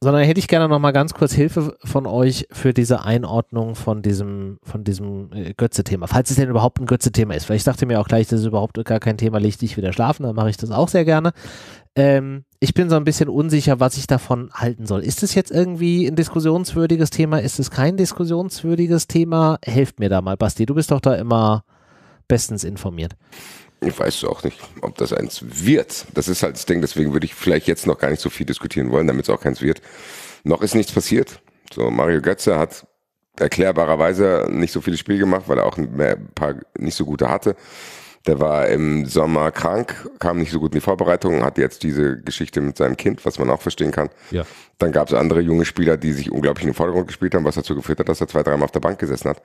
Sondern hätte ich gerne noch mal ganz kurz Hilfe von euch für diese Einordnung von diesem, von diesem äh, Götze-Thema. Falls es denn überhaupt ein Götze-Thema ist. Weil ich dachte mir auch gleich, das ist überhaupt gar kein Thema, liegt ich wieder schlafen, dann mache ich das auch sehr gerne. Ähm, ich bin so ein bisschen unsicher, was ich davon halten soll. Ist es jetzt irgendwie ein diskussionswürdiges Thema? Ist es kein diskussionswürdiges Thema? Helft mir da mal, Basti. Du bist doch da immer bestens informiert. Ich weiß auch nicht, ob das eins wird. Das ist halt das Ding. Deswegen würde ich vielleicht jetzt noch gar nicht so viel diskutieren wollen, damit es auch keins wird. Noch ist nichts passiert. So, Mario Götze hat erklärbarerweise nicht so viele Spiele gemacht, weil er auch ein paar nicht so gute hatte. Der war im Sommer krank, kam nicht so gut in die Vorbereitung, hat jetzt diese Geschichte mit seinem Kind, was man auch verstehen kann. Ja. Dann gab es andere junge Spieler, die sich unglaublich in den Vordergrund gespielt haben, was dazu geführt hat, dass er zwei, dreimal auf der Bank gesessen hat.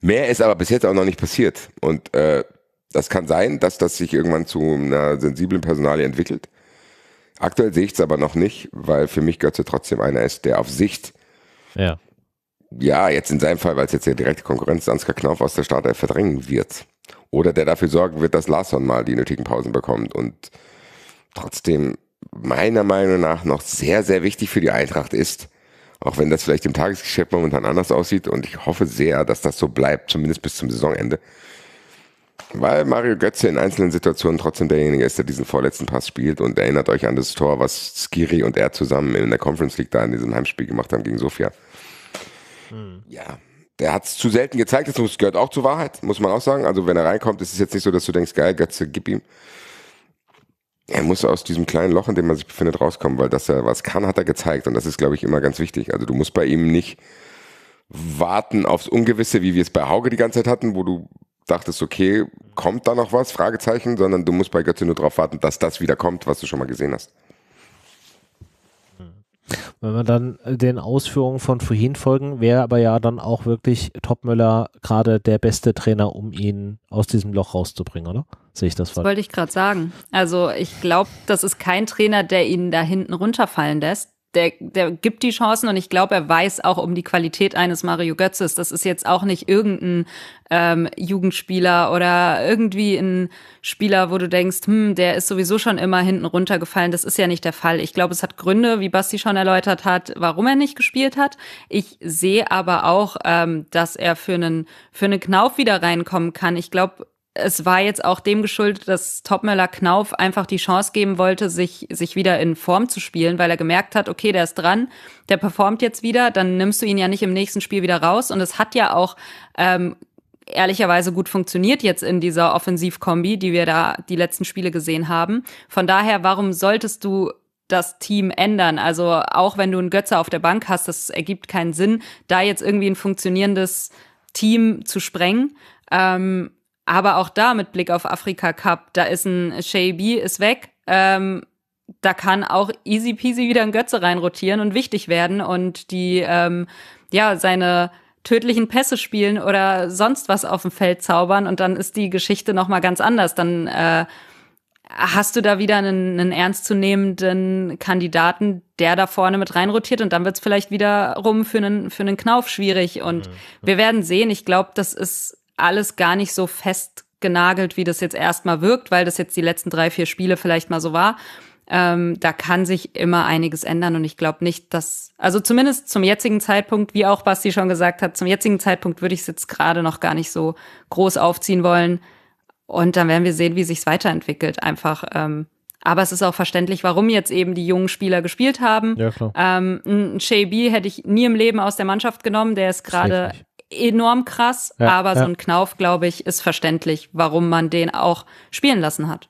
Mehr ist aber bis jetzt auch noch nicht passiert. Und äh, das kann sein, dass das sich irgendwann zu einer sensiblen Personalie entwickelt. Aktuell sehe ich es aber noch nicht, weil für mich Götze trotzdem einer ist, der auf Sicht. Ja. Ja, jetzt in seinem Fall, weil es jetzt der direkte Konkurrenz Ansgar Knauf aus der Startelf verdrängen wird oder der dafür sorgen wird, dass Larsson mal die nötigen Pausen bekommt. Und trotzdem meiner Meinung nach noch sehr, sehr wichtig für die Eintracht ist, auch wenn das vielleicht im Tagesgeschäft momentan anders aussieht. Und ich hoffe sehr, dass das so bleibt, zumindest bis zum Saisonende. Weil Mario Götze in einzelnen Situationen trotzdem derjenige ist, der diesen vorletzten Pass spielt und erinnert euch an das Tor, was Skiri und er zusammen in der Conference League da in diesem Heimspiel gemacht haben gegen Sofia. Hm. Ja, der hat es zu selten gezeigt, das gehört auch zur Wahrheit, muss man auch sagen. Also wenn er reinkommt, ist es jetzt nicht so, dass du denkst, geil, Götze, gib ihm. Er muss aus diesem kleinen Loch, in dem man sich befindet, rauskommen, weil dass er was kann, hat er gezeigt. Und das ist, glaube ich, immer ganz wichtig. Also du musst bei ihm nicht warten aufs Ungewisse, wie wir es bei Hauge die ganze Zeit hatten, wo du dachtest, okay, kommt da noch was? Fragezeichen, sondern du musst bei Götze nur darauf warten, dass das wieder kommt, was du schon mal gesehen hast. Wenn wir dann äh, den Ausführungen von vorhin folgen, wäre aber ja dann auch wirklich Topmüller gerade der beste Trainer, um ihn aus diesem Loch rauszubringen, oder? Sehe ich das falsch? Das wollte ich gerade sagen. Also ich glaube, das ist kein Trainer, der ihn da hinten runterfallen lässt der, der gibt die Chancen und ich glaube, er weiß auch um die Qualität eines Mario Götzes. Das ist jetzt auch nicht irgendein ähm, Jugendspieler oder irgendwie ein Spieler, wo du denkst, hm, der ist sowieso schon immer hinten runtergefallen. Das ist ja nicht der Fall. Ich glaube, es hat Gründe, wie Basti schon erläutert hat, warum er nicht gespielt hat. Ich sehe aber auch, ähm, dass er für einen, für einen Knauf wieder reinkommen kann. Ich glaube, es war jetzt auch dem geschuldet, dass Topmöller Knauf einfach die Chance geben wollte, sich, sich wieder in Form zu spielen, weil er gemerkt hat, okay, der ist dran, der performt jetzt wieder, dann nimmst du ihn ja nicht im nächsten Spiel wieder raus. Und es hat ja auch ähm, ehrlicherweise gut funktioniert jetzt in dieser Offensivkombi, die wir da die letzten Spiele gesehen haben. Von daher, warum solltest du das Team ändern? Also auch wenn du einen Götze auf der Bank hast, das ergibt keinen Sinn, da jetzt irgendwie ein funktionierendes Team zu sprengen. Ähm, aber auch da mit Blick auf Afrika Cup, da ist ein Shea B ist weg. Ähm, da kann auch easy peasy wieder ein Götze reinrotieren und wichtig werden und die, ähm, ja, seine tödlichen Pässe spielen oder sonst was auf dem Feld zaubern und dann ist die Geschichte nochmal ganz anders. Dann äh, hast du da wieder einen, einen ernstzunehmenden Kandidaten, der da vorne mit reinrotiert und dann wird es vielleicht rum für einen, für einen Knauf schwierig und mhm. wir werden sehen. Ich glaube, das ist alles gar nicht so festgenagelt, wie das jetzt erstmal wirkt, weil das jetzt die letzten drei, vier Spiele vielleicht mal so war. Ähm, da kann sich immer einiges ändern und ich glaube nicht, dass, also zumindest zum jetzigen Zeitpunkt, wie auch Basti schon gesagt hat, zum jetzigen Zeitpunkt würde ich es jetzt gerade noch gar nicht so groß aufziehen wollen. Und dann werden wir sehen, wie sich es weiterentwickelt. Einfach. Ähm, aber es ist auch verständlich, warum jetzt eben die jungen Spieler gespielt haben. Ja, klar. Ähm, ein JB hätte ich nie im Leben aus der Mannschaft genommen. Der ist gerade enorm krass, ja, aber ja. so ein Knauf, glaube ich, ist verständlich, warum man den auch spielen lassen hat.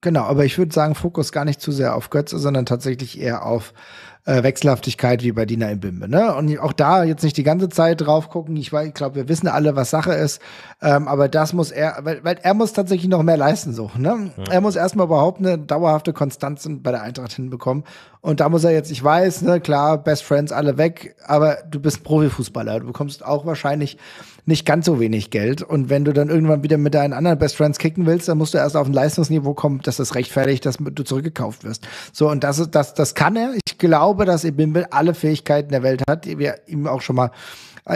Genau, aber ich würde sagen, Fokus gar nicht zu sehr auf Götze, sondern tatsächlich eher auf äh, Wechselhaftigkeit wie bei Dina im Bimbe. Ne? Und auch da jetzt nicht die ganze Zeit drauf gucken. Ich, ich glaube, wir wissen alle, was Sache ist. Ähm, aber das muss er, weil, weil, er muss tatsächlich noch mehr leisten. So, ne? Ja. Er muss erstmal überhaupt eine dauerhafte Konstanz bei der Eintracht hinbekommen. Und da muss er jetzt, ich weiß, ne, klar, Best Friends alle weg, aber du bist Profifußballer. Du bekommst auch wahrscheinlich nicht ganz so wenig Geld. Und wenn du dann irgendwann wieder mit deinen anderen Best Friends kicken willst, dann musst du erst auf ein Leistungsniveau kommen, dass das rechtfertigt, dass du zurückgekauft wirst. So, und das ist, das, das kann er. Ich glaube, dass Ibimbel alle Fähigkeiten der Welt hat, die wir ihm auch schon mal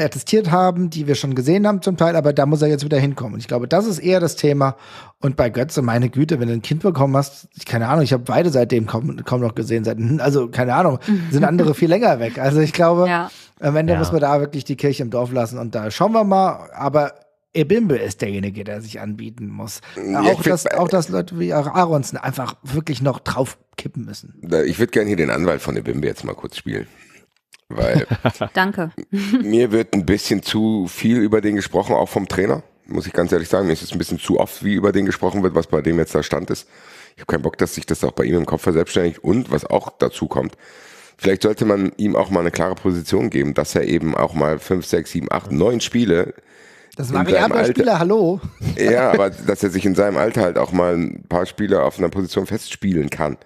attestiert haben, die wir schon gesehen haben zum Teil, aber da muss er jetzt wieder hinkommen. Und ich glaube, das ist eher das Thema. Und bei Götze, meine Güte, wenn du ein Kind bekommen hast, ich, keine Ahnung, ich habe beide seitdem kaum, kaum noch gesehen. Seit, also, keine Ahnung, mhm. sind andere viel länger weg. Also ich glaube, ja. am Ende ja. muss man da wirklich die Kirche im Dorf lassen. Und da schauen wir mal, aber Ebimbe ist derjenige, der sich anbieten muss. auch, dass, auch, dass, Leute wie Aronsen einfach wirklich noch draufkippen müssen. Ich würde gerne hier den Anwalt von Ebimbe jetzt mal kurz spielen. Weil Danke. mir wird ein bisschen zu viel über den gesprochen, auch vom Trainer. Muss ich ganz ehrlich sagen, mir ist es ein bisschen zu oft, wie über den gesprochen wird, was bei dem jetzt da Stand ist. Ich habe keinen Bock, dass sich das auch bei ihm im Kopf verselbstständigt. Und was auch dazu kommt, vielleicht sollte man ihm auch mal eine klare Position geben, dass er eben auch mal fünf, sechs, sieben, acht, neun Spiele das war variabler Spieler, hallo. Ja, aber dass er sich in seinem Alter halt auch mal ein paar Spiele auf einer Position festspielen kann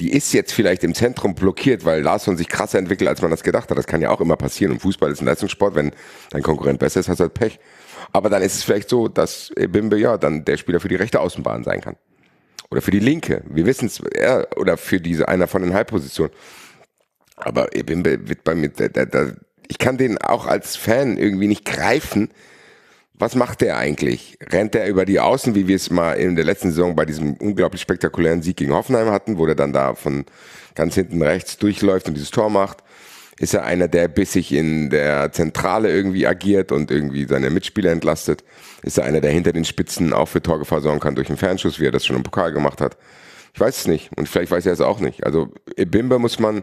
die ist jetzt vielleicht im Zentrum blockiert, weil Larsson sich krasser entwickelt, als man das gedacht hat. Das kann ja auch immer passieren. Und Fußball ist ein Leistungssport. Wenn dein Konkurrent besser ist, hast du halt Pech. Aber dann ist es vielleicht so, dass Bimbe ja dann der Spieler für die rechte Außenbahn sein kann. Oder für die linke. Wir wissen es. Ja, oder für diese einer von den Halbpositionen. Aber Ebimbe wird bei mir, da, da, ich kann den auch als Fan irgendwie nicht greifen, was macht der eigentlich? Rennt er über die Außen, wie wir es mal in der letzten Saison bei diesem unglaublich spektakulären Sieg gegen Hoffenheim hatten, wo er dann da von ganz hinten rechts durchläuft und dieses Tor macht? Ist er einer, der bissig in der Zentrale irgendwie agiert und irgendwie seine Mitspieler entlastet? Ist er einer, der hinter den Spitzen auch für Torgefahr sorgen kann durch einen Fernschuss, wie er das schon im Pokal gemacht hat? Ich weiß es nicht und vielleicht weiß er es auch nicht. Also Ebimbe muss man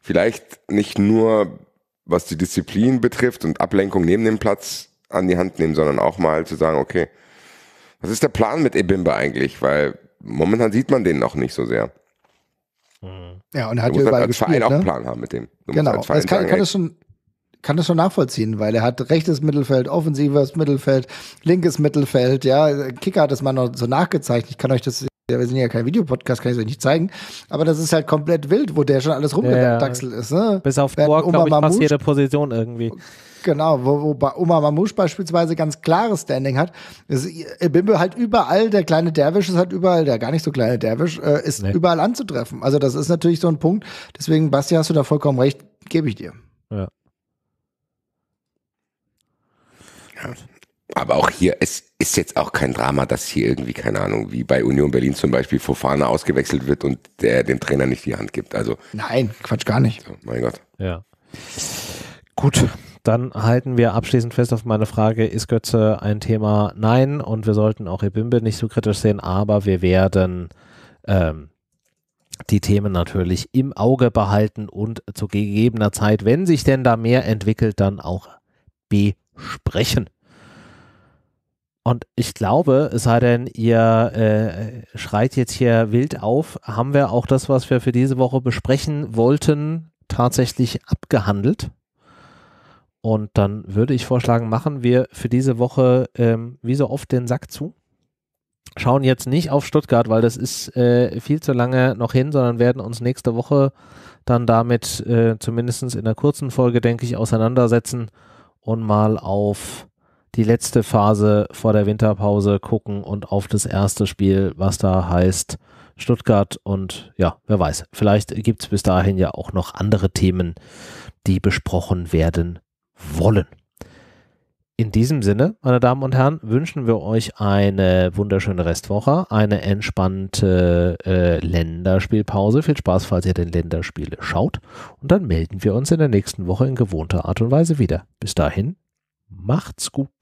vielleicht nicht nur, was die Disziplin betrifft und Ablenkung neben dem Platz an die Hand nehmen, sondern auch mal zu sagen, okay, was ist der Plan mit Ebimba eigentlich? Weil momentan sieht man den noch nicht so sehr. Mhm. Ja, und er hat ja halt überall halt als gespielt, Verein ne? auch einen Plan haben mit dem. Du genau, als das kann, sagen, kann, das schon, kann das schon nachvollziehen, weil er hat rechtes Mittelfeld, offensives Mittelfeld, linkes Mittelfeld, ja, Kicker hat das mal noch so nachgezeichnet. Ich kann euch das, wir sind ja kein Videopodcast, kann ich es euch nicht zeigen, aber das ist halt komplett wild, wo der schon alles rumgedachselt ja, ist. Ne? Bis auf Borg, glaube ich, fast jede Position irgendwie. Genau, wo, wo bei Oma Mamouche beispielsweise ganz klares Standing hat. Äh, Bimbe halt überall, der kleine Derwisch ist halt überall, der gar nicht so kleine Derwisch, äh, ist nee. überall anzutreffen. Also das ist natürlich so ein Punkt. Deswegen, Basti, hast du da vollkommen recht, gebe ich dir. Ja. ja. Aber auch hier, es ist jetzt auch kein Drama, dass hier irgendwie, keine Ahnung, wie bei Union Berlin zum Beispiel Fofana ausgewechselt wird und der dem Trainer nicht die Hand gibt. Also. Nein, Quatsch gar nicht. So, mein Gott. Ja. Gut, dann halten wir abschließend fest auf meine Frage, ist Götze ein Thema? Nein, und wir sollten auch Ebimbe nicht so kritisch sehen, aber wir werden ähm, die Themen natürlich im Auge behalten und zu gegebener Zeit, wenn sich denn da mehr entwickelt, dann auch besprechen. Und ich glaube, es sei denn, ihr äh, schreit jetzt hier wild auf, haben wir auch das, was wir für diese Woche besprechen wollten, tatsächlich abgehandelt. Und dann würde ich vorschlagen, machen wir für diese Woche ähm, wie so oft den Sack zu. Schauen jetzt nicht auf Stuttgart, weil das ist äh, viel zu lange noch hin, sondern werden uns nächste Woche dann damit äh, zumindest in der kurzen Folge, denke ich, auseinandersetzen und mal auf die letzte Phase vor der Winterpause gucken und auf das erste Spiel, was da heißt Stuttgart. Und ja, wer weiß, vielleicht gibt es bis dahin ja auch noch andere Themen, die besprochen werden wollen. In diesem Sinne, meine Damen und Herren, wünschen wir euch eine wunderschöne Restwoche, eine entspannte äh, Länderspielpause. Viel Spaß, falls ihr den Länderspiele schaut. Und dann melden wir uns in der nächsten Woche in gewohnter Art und Weise wieder. Bis dahin, macht's gut.